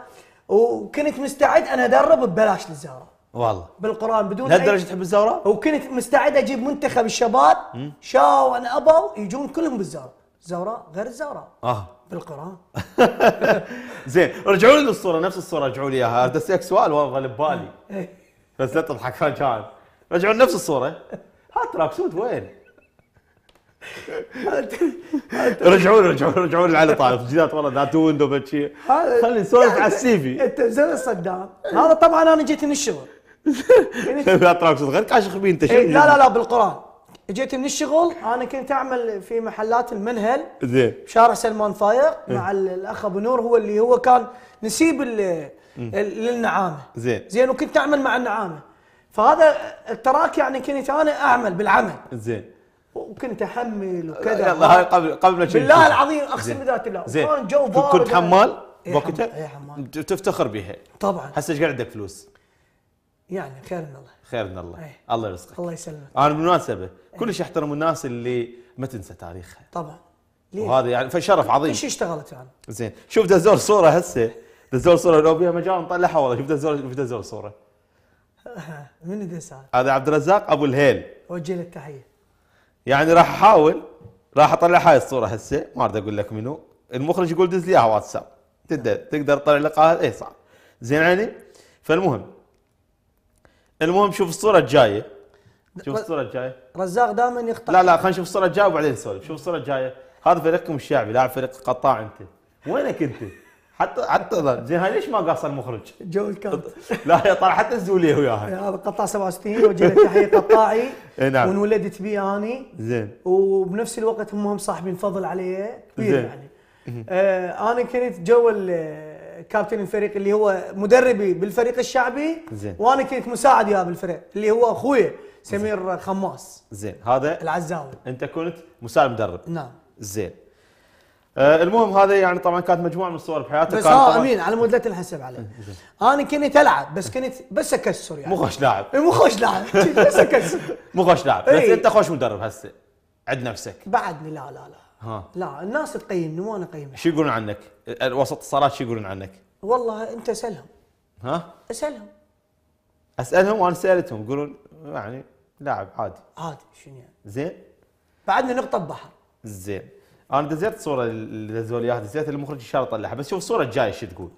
وكنت مستعد انا ادرب ببلاش للزوراء والله بالقران بدون لهالدرجه تحب الزوره؟ وكنت مستعد اجيب منتخب الشباب شاو انا ابو يجون كلهم بالزوره زوراء غير الزوراء اه بالقران زين رجعوا لي الصوره نفس الصوره رجعوا لي اياها اسالك سؤال والله ببالي إيه. بس لا تضحك كان رجعوا نفس الصوره ها تراك سود وين؟ رجعوا رجعوا رجعوا لعلي طالب جدات والله ذات ويندو خلينا نسولف على السي في انت زين صدام هذا طبعا انا جيت من الشغل يعني تراك صدغتك كاش بيه انت إيه، لا لا لا بالقران جيت من الشغل انا كنت اعمل في محلات المنهل زين بشارع سلمان فايق إيه. مع الاخ ابو نور هو اللي هو كان نسيب للنعامه زين زين وكنت اعمل مع النعامه فهذا التراك يعني كنت انا اعمل بالعمل زين وكنت احمل وكذا يلا هاي قبل قبل ما بالله العظيم اقسم بذات الله زين كان جو بارد كنت حمال إيه، وقتها تفتخر بها طبعا هسه ايش قاعد عندك فلوس؟ يعني خير من الله خير من الله أيه. الله يرزقك الله يسلمك انا بالمناسبه إيه. كلش احترم الناس اللي ما تنسى تاريخها طبعا ليه؟ وهذا يعني فشرف عظيم ايش اشتغلت يعني؟ زين شوف دزور صوره هسه دزور صوره لو بيها مجال نطلعها والله شوف دزور شوف دزور صوره من دزور؟ هذا عبد الرزاق ابو الهيل وجه له التحيه يعني راح احاول راح اطلع هاي الصوره هسه ما اريد اقول لك منو المخرج يقول دز لي اياها واتساب تقدر تقدر تطلع لقاء اي صعب زين يعني فالمهم المهم شوف الصوره الجايه شوف الصوره الجايه رزاق دائما يقطع لا لا خلينا نشوف الصوره الجايه وبعدين نسولف شوف الصوره الجايه هذا فريقكم الشعبي لاعب فريق قطاع انت وينك انت؟ حتى حتى زين هاي ليش ما قاص المخرج؟ جو الكات لا يا طلع حتى الزوليه وياها هذا قطاع 67 وجه تحيه قطاعي اي نعم وانولدت بيه اني زين وبنفس الوقت هم هم صاحبين فضل علي كبير يعني آه انا كنت جو كابتن الفريق اللي هو مدربي بالفريق الشعبي زين وانا كنت مساعد وياه بالفريق اللي هو اخوي سمير زين. خماس زين هذا العزاوي انت كنت مساعد مدرب نعم زين آه المهم هذا يعني طبعا كانت مجموعه من الصور بحياتك بس اه امين على مود لا تنحسب علي إيه، انا كنت العب بس كنت بس اكسر يعني مو خوش لاعب إيه، مو خوش لاعب بس اكسر مو خوش لاعب إيه. بس انت خوش مدرب هسه عد نفسك بعدني لا لا لا ها لا الناس تقيمني وانا اقيمك شو يقولون عنك؟ وسط الصلاه شو يقولون عنك؟ والله انت اسالهم ها؟ اسالهم اسالهم وانا سالتهم يقولون يعني لاعب عادي عادي شنو يعني؟ زين بعدنا نقطه ببحر زين انا دزيت الصوره اللي دزوا اياها دزيت المخرج الله طلعها بس شوف الصوره الجايه شو تقول؟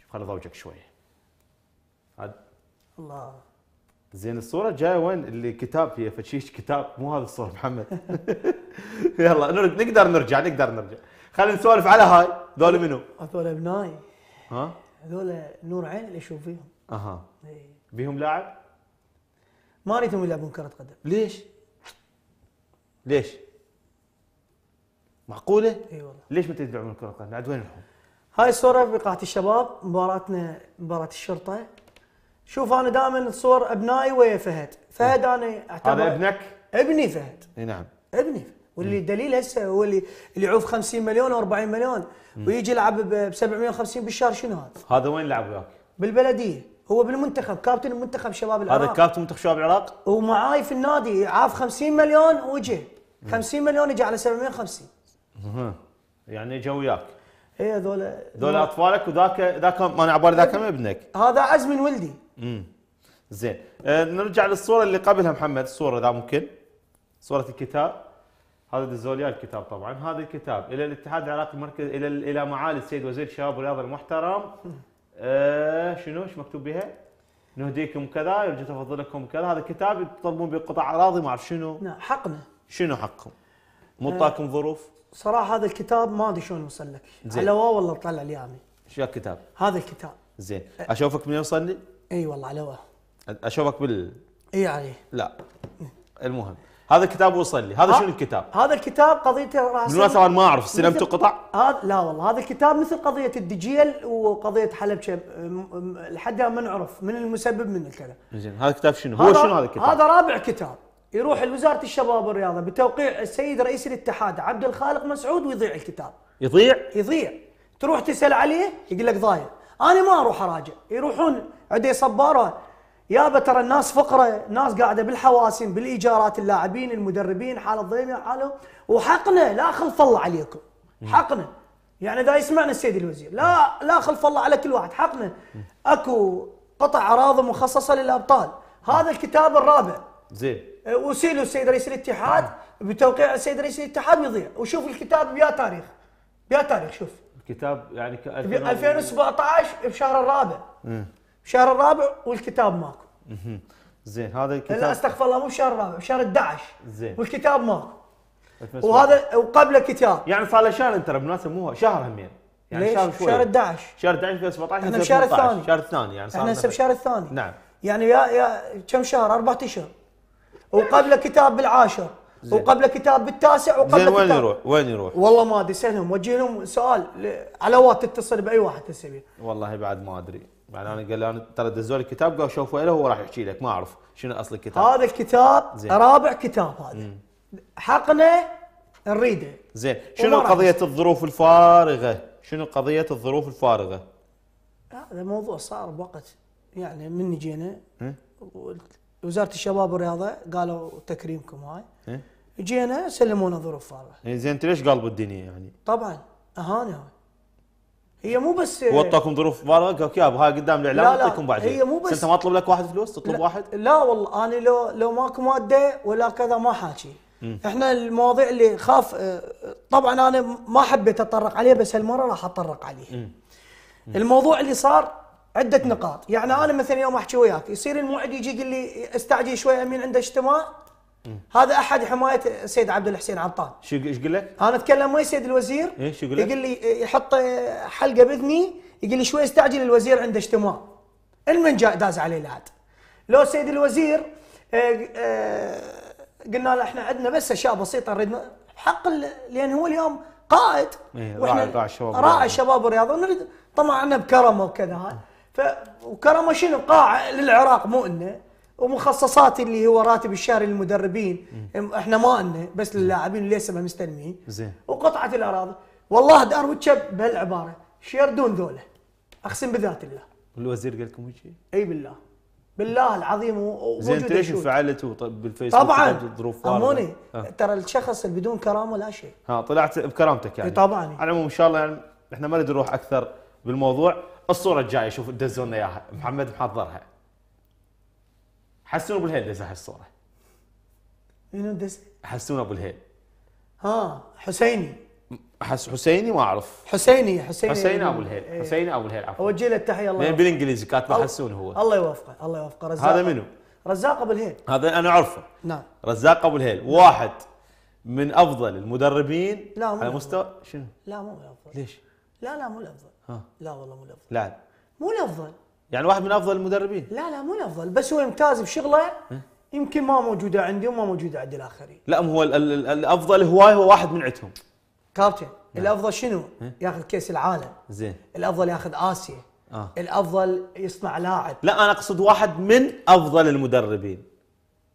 شوف خلي ضوجك شويه عاد الله زين الصورة جاية وين؟ اللي كتاب فيها فشيش كتاب مو هذا الصورة محمد. يلا نرد نقدر نرجع نقدر نرجع. خلينا نسولف على هاي، ذول منو؟ هذول ابنائي ها؟ هذول نور عين اللي اشوف فيهم. اها. بيهم لاعب؟ ما ريتهم يلعبون كرة قدم. ليش؟ ليش؟ معقولة؟ اي والله. ليش ما تدعمون كرة قدم؟ عاد وين الحب؟ هاي الصورة بقاعة الشباب مباراتنا مباراة الشرطة شوف انا دائما صور ابنائي ويا فهد فهد نعم. انا اعتبر هذا ابنك ابني فهد اي نعم ابني واللي دليل هسه هو اللي اللي يعوف 50 مليون و40 مليون ويجي يلعب ب 750 بالشهر شنو هذا؟ هذا وين لعب وياك؟ بالبلديه هو بالمنتخب كابتن منتخب شباب العراق هذا كابتن منتخب شباب العراق ومعاي في النادي عاف 50 مليون واجى 50 مليون اجى على 750 اها يعني اجى وياك اي هذول هذول اطفالك وذاك ذاك ما انا عبالي ذاك ابنك هذا عز من ولدي امم زين آه نرجع للصوره اللي قبلها محمد الصوره اذا ممكن صوره الكتاب هذا دزوليا الكتاب طبعا هذا الكتاب الى الاتحاد العراقي المركز الى الى معالي السيد وزير الشباب والرياضه المحترم آه شنو ايش مكتوب بها؟ نهديكم كذا يرجى تفضلكم كذا هذا كتاب تطلبون به قطع اراضي ما اعرف شنو نعم حقنا شنو حقكم؟ مو طاكم آه ظروف؟ صراحه هذا الكتاب ما ادري شلون يوصل لك على واو والله طلع لي امي شو الكتاب؟ هذا الكتاب زين اشوفك من يوصلني؟ اي والله علوه اشوفك بال اي عليه يعني. لا المهم هذا الكتاب وصل لي هذا شنو الكتاب هذا الكتاب قضيته راح بالمناسبه انا ما اعرف استلمته قطع هذا لا والله هذا الكتاب مثل قضيه الدجيل وقضيه حلب لحد ما نعرف من المسبب من الكلام زين هذا الكتاب شنو هو شنو هذا الكتاب هذا رابع كتاب يروح لوزاره الشباب والرياضه بتوقيع السيد رئيس الاتحاد عبد الخالق مسعود ويضيع الكتاب يضيع يضيع تروح تسال عليه يقول لك ضايع انا ما اروح اراجع يروحون عدي صباره يابا ترى الناس فقره ناس قاعده بالحواسين بالايجارات اللاعبين المدربين حال الضيمة حاله وحقنا لا خلف الله عليكم حقنا يعني اذا يسمعنا السيد الوزير لا لا خلف الله على كل واحد حقنا اكو قطع اراضي مخصصه للابطال هذا الكتاب الرابع زين وسيلوا السيد رئيس الاتحاد بتوقيع السيد رئيس الاتحاد يضيع وشوف الكتاب بيا تاريخ بيا تاريخ شوف كتاب يعني ك 2017 بشهر الرابع بشهر الرابع والكتاب ماكو زين هذا الكتاب لا استغفر الله مو بشهر الرابع بشهر 11 زين والكتاب ماكو وهذا وقبله كتاب يعني صار له شهر ترى بالمناسبه مو شهر همين يعني. يعني ليش؟ شهر شوي شهر 11 شهر 11 2017 احنا بشهر الثاني شهر الثاني يعني صار احنا هسه بشهر الثاني نعم يعني يا يا كم شهر اربع اشهر وقبله كتاب بالعاشر وقبل كتاب بالتاسع وقبل زين وين يروح؟ وين يروح؟ والله ما ادري سالهم وجه لهم سؤال علاوات تتصل باي واحد تسوي والله بعد ما ادري بعد انا قال انا ترى دزوا لي كتاب قال شوفوا له هو راح يحكي لك ما اعرف شنو اصل الكتاب هذا الكتاب زين. رابع كتاب هذا حقنا نريده زين شنو قضيه الظروف الفارغه؟ شنو قضيه الظروف الفارغه؟ هذا موضوع صار بوقت يعني من جينا وزاره الشباب والرياضه قالوا تكريمكم هاي إيه؟ جينا سلمونا ظروف هذا إيه، زين انت ليش قالبوا الدنيا يعني؟ طبعا اهانه هاي هي مو بس وطاكم ظروف قالوا قال ياب هاي قدام الاعلام اعطيكم بعدين هي مو بس انت ما اطلب لك واحد فلوس تطلب لا واحد؟ لا والله انا لو لو ماكو ماده ولا كذا ما حاكي احنا المواضيع اللي خاف آه، طبعا انا ما حبيت اتطرق عليه بس هالمره راح اتطرق عليه الموضوع اللي صار عده نقاط يعني انا مثلا يوم احكي وياك يصير الموعد يجي يقول لي استعجل شوي امين عنده اجتماع هذا احد حمايه السيد عبد الحسين عطان شو ايش قال لك؟ انا اتكلم ويا سيد الوزير ايش يقول لك؟ يقول لي يحط حلقه باذني يقول لي شوي استعجل الوزير عنده اجتماع المن جاء داز عليه الاحد لو سيد الوزير آه، آه، قلنا له احنا عندنا بس اشياء بسيطه نريد حق لان هو اليوم قائد إيه، واحنا راعي الشباب والرياضة ونريد طمعنا بكرمه وكذا هذا شنو قاع للعراق مو لنا ومخصصات اللي هو راتب الشهري للمدربين احنا ما لنا بس للاعبين اللي هسه مستلمين زين وقطعه الاراضي والله دار وتشب بهالعباره يردون ذولا اقسم بذات الله الوزير قال لكم شيء؟ اي بالله بالله العظيم زين انت ليش انفعلت بالفيسبوك طبعا ظروف اموني أه. ترى الشخص اللي بدون كرامه لا شيء ها طلعت بكرامتك يعني طبعا على العموم ان شاء الله يعني احنا ما نريد نروح اكثر بالموضوع الصوره الجايه شوف دزوا لنا اياها محمد محضرها حسون ابو الهيل دز الصوره منو دز؟ حسون ابو الهيل ها حسيني حس حسيني ما اعرف حسيني حسيني حسيني ابو الهيل ايه. حسيني ابو الهيل عفوا اوجه له التحيه الله إيه، بالانجليزي كاتبه حسون هو الله يوفقه الله يوفقه رزاق هذا منو؟ رزاق ابو الهيل هذا انا اعرفه نعم رزاق ابو الهيل نعم. واحد من افضل المدربين لا مو على مستوى شنو؟ لا مو الافضل ليش؟ لا لا مو الافضل لا والله مو الافضل لا مو الافضل يعني واحد من افضل المدربين لا لا مو الافضل بس هو ممتاز بشغله يمكن ما موجوده عندي وما موجوده عند الاخرين لا هو الافضل هواي هو واحد من عندهم كابتن نعم. الافضل شنو؟ ياخذ كاس العالم زين الافضل ياخذ اسيا آه. الافضل يصنع لاعب لا انا اقصد واحد من افضل المدربين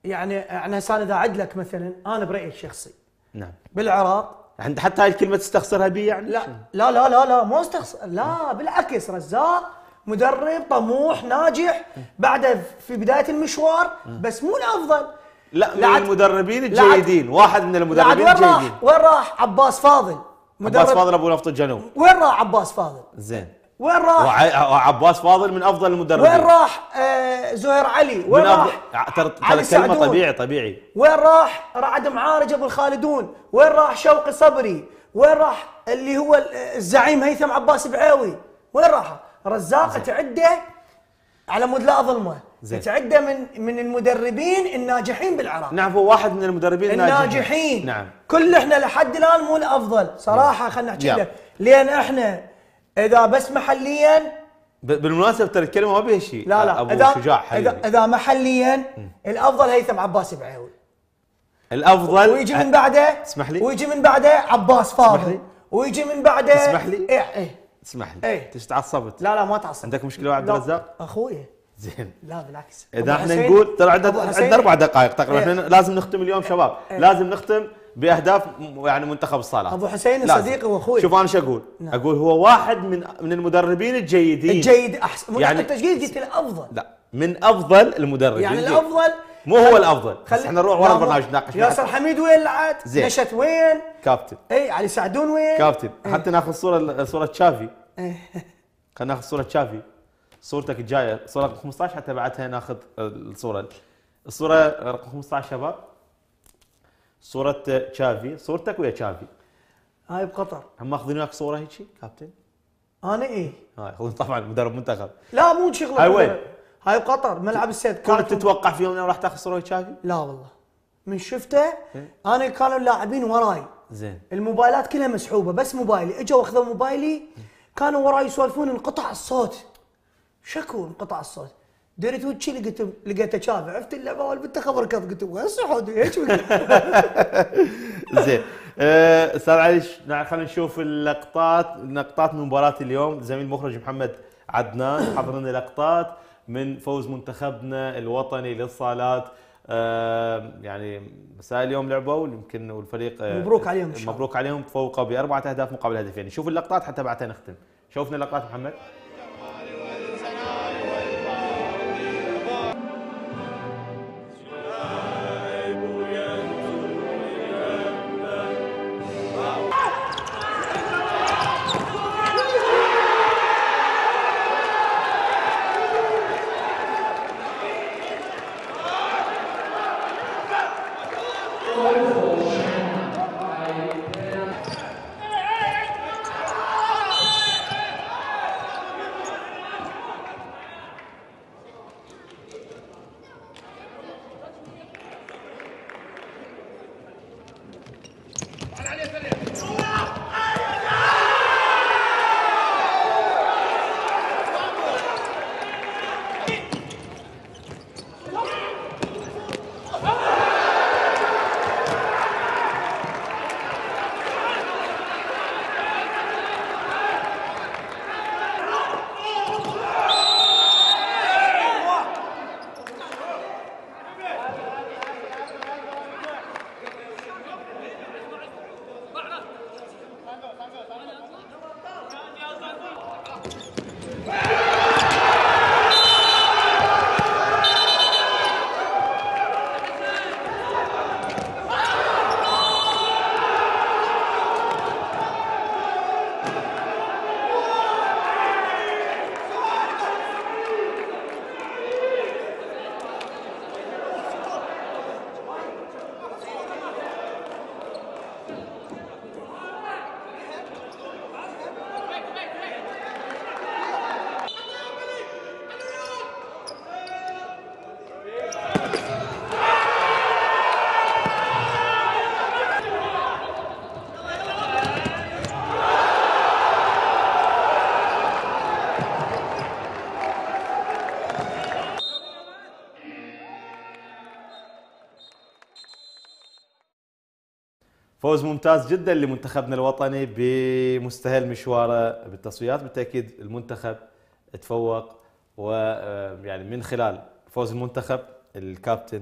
يعني يعني هسه انا اذا اعد لك مثلا انا برايي الشخصي نعم بالعراق انت حتى هاي الكلمه تستخسرها بي يعني لا لا لا لا لا مو استخسر لا بالعكس رزاق مدرب طموح ناجح بعده في بدايه المشوار بس مو الافضل لا من لعد المدربين الجيدين واحد من المدربين الجيدين وين راح وين راح عباس فاضل مدرب عباس فاضل ابو نفط الجنوب وين راح عباس فاضل زين وين راح؟ وعباس آه، فاضل من افضل المدربين وين راح آه زهير علي؟ وين راح؟ آه، ترى كلمه طبيعي طبيعي وين راح رعد معارج ابو الخالدون؟ وين راح شوقي صبري؟ وين راح اللي هو الزعيم هيثم عباس بعيوي؟ وين راح؟ رزاق تعده على مود لا اظلمه زين تعده من من المدربين الناجحين بالعراق نعم هو واحد من المدربين الناجحين, الناجحين. نعم كل احنا لحد الان مو الافضل صراحه خلينا نحكي لك لان احنا اذا بس محليا بالمناسبه ترى الكلمه ما بيها شيء لا لا ابو إذا شجاع حبيبي اذا, محليا الافضل هيثم عباس بعيوي الافضل ويجي من بعده اسمح لي ويجي من بعده عباس فاضل ويجي من بعده اسمح لي ايه ايه اسمح لي ايه تعصبت لا لا ما تعصبت عندك مشكله عبد الرزاق اخوي زين لا بالعكس اذا احنا نقول ترى عندنا عندنا اربع دقائق تقريبا إيه. احنا لازم نختم اليوم شباب إيه. لازم نختم باهداف يعني منتخب الصالات ابو حسين صديقي واخوي شوف انا ايش اقول؟ نعم. اقول هو واحد من من المدربين الجيدين الجيد احسن يعني التشكيل قلت الافضل لا من افضل المدربين يعني الافضل مو هو الافضل خل... احنا نروح ورا البرنامج نناقش ياسر حميد وين لعب؟ نشت وين؟ كابتن اي علي سعدون وين؟ كابتن ايه. حتى ناخذ صوره صوره تشافي ايه. خلينا ناخذ صوره تشافي صورتك الجايه صوره 15 حتى بعدها ناخذ الصوره الصوره رقم 15 شباب صوره تشافي صورتك ويا تشافي هاي بقطر هم ماخذين وياك صوره هيك كابتن انا آه، ايه آه، هاي خذ طبعا مدرب منتخب لا مو شغله هاي وين؟ هاي بقطر ملعب السيد كنت تتوقع في يوم راح تاخذ صوره تشافي؟ لا والله من شفته إيه. انا كانوا اللاعبين وراي زين الموبايلات كلها مسحوبه بس موبايلي اجوا اخذوا موبايلي كانوا وراي يسولفون انقطع الصوت شكو انقطع الصوت دريت وتشي لقيت لقيته شافع عرفت اللعبه والبنت خبر ركض قلت وين حودي هيك زين استاذ آه، علي نعم، خلينا نشوف اللقطات لقطات من مباراه اليوم زميل مخرج محمد عدنان حضر لنا لقطات من فوز منتخبنا الوطني للصالات آه يعني مساء اليوم لعبوا يمكن والفريق آه مبروك عليهم مبروك عليهم تفوقوا باربعه اهداف مقابل هدفين نشوف اللقطات حتى بعدها نختم شوفنا لقطات محمد فوز ممتاز جدا لمنتخبنا الوطني بمستهل مشواره بالتصفيات بالتاكيد المنتخب تفوق ويعني آه، من خلال فوز المنتخب الكابتن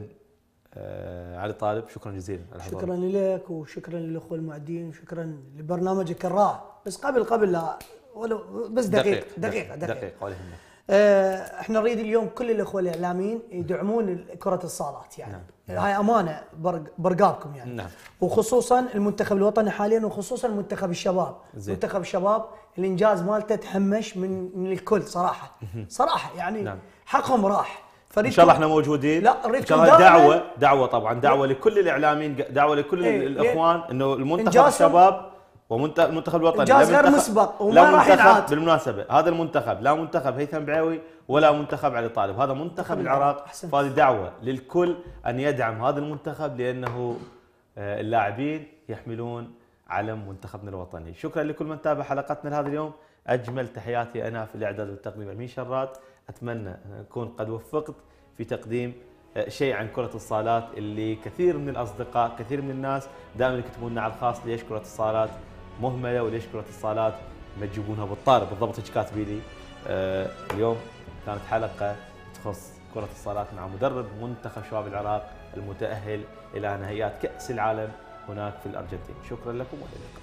آه، علي طالب شكرا جزيلا على شكرا لك وشكرا للاخوه المعدين وشكرا لبرنامجك الرائع بس قبل قبل لا ولو بس دقيقه دقيقه دقيقه, دقيقة, دقيقة, دقيقة, دقيقة, دقيقة, دقيقة, دقيقة آه، احنا نريد اليوم كل الاخوه الاعلاميين يدعمون كره الصالات يعني نعم. هاي امانه برقابكم يعني نعم. وخصوصا المنتخب الوطني حاليا وخصوصا منتخب الشباب زي. منتخب الشباب الانجاز مالته تهمش من من الكل صراحه صراحه يعني نعم. حقهم راح ان شاء الله احنا موجودين لا ان شاء الله دعوه دعوه طبعا دعوه لكل الاعلاميين دعوه لكل ايه الاخوان إيه. انه المنتخب الشباب ومنتخب الوطني جاز غير مسبق وما راح ينعاد بالمناسبه هذا المنتخب لا منتخب هيثم بعوي ولا منتخب علي طالب هذا منتخب العراق فهذه دعوه للكل ان يدعم هذا المنتخب لانه آه، اللاعبين يحملون علم منتخبنا الوطني شكرا لكل من تابع حلقتنا لهذا اليوم اجمل تحياتي انا في الاعداد والتقديم امين شرات اتمنى ان اكون قد وفقت في تقديم آه، شيء عن كرة الصالات اللي كثير من الأصدقاء كثير من الناس دائما يكتبون لنا على الخاص ليش كرة الصالات مهمله وليش كره الصالات ما تجيبونها بالطار بالضبط ايش كاتبي لي آه اليوم كانت حلقه تخص كره الصالات مع مدرب منتخب شباب العراق المتاهل الى نهائيات كاس العالم هناك في الارجنتين شكرا لكم والى اللقاء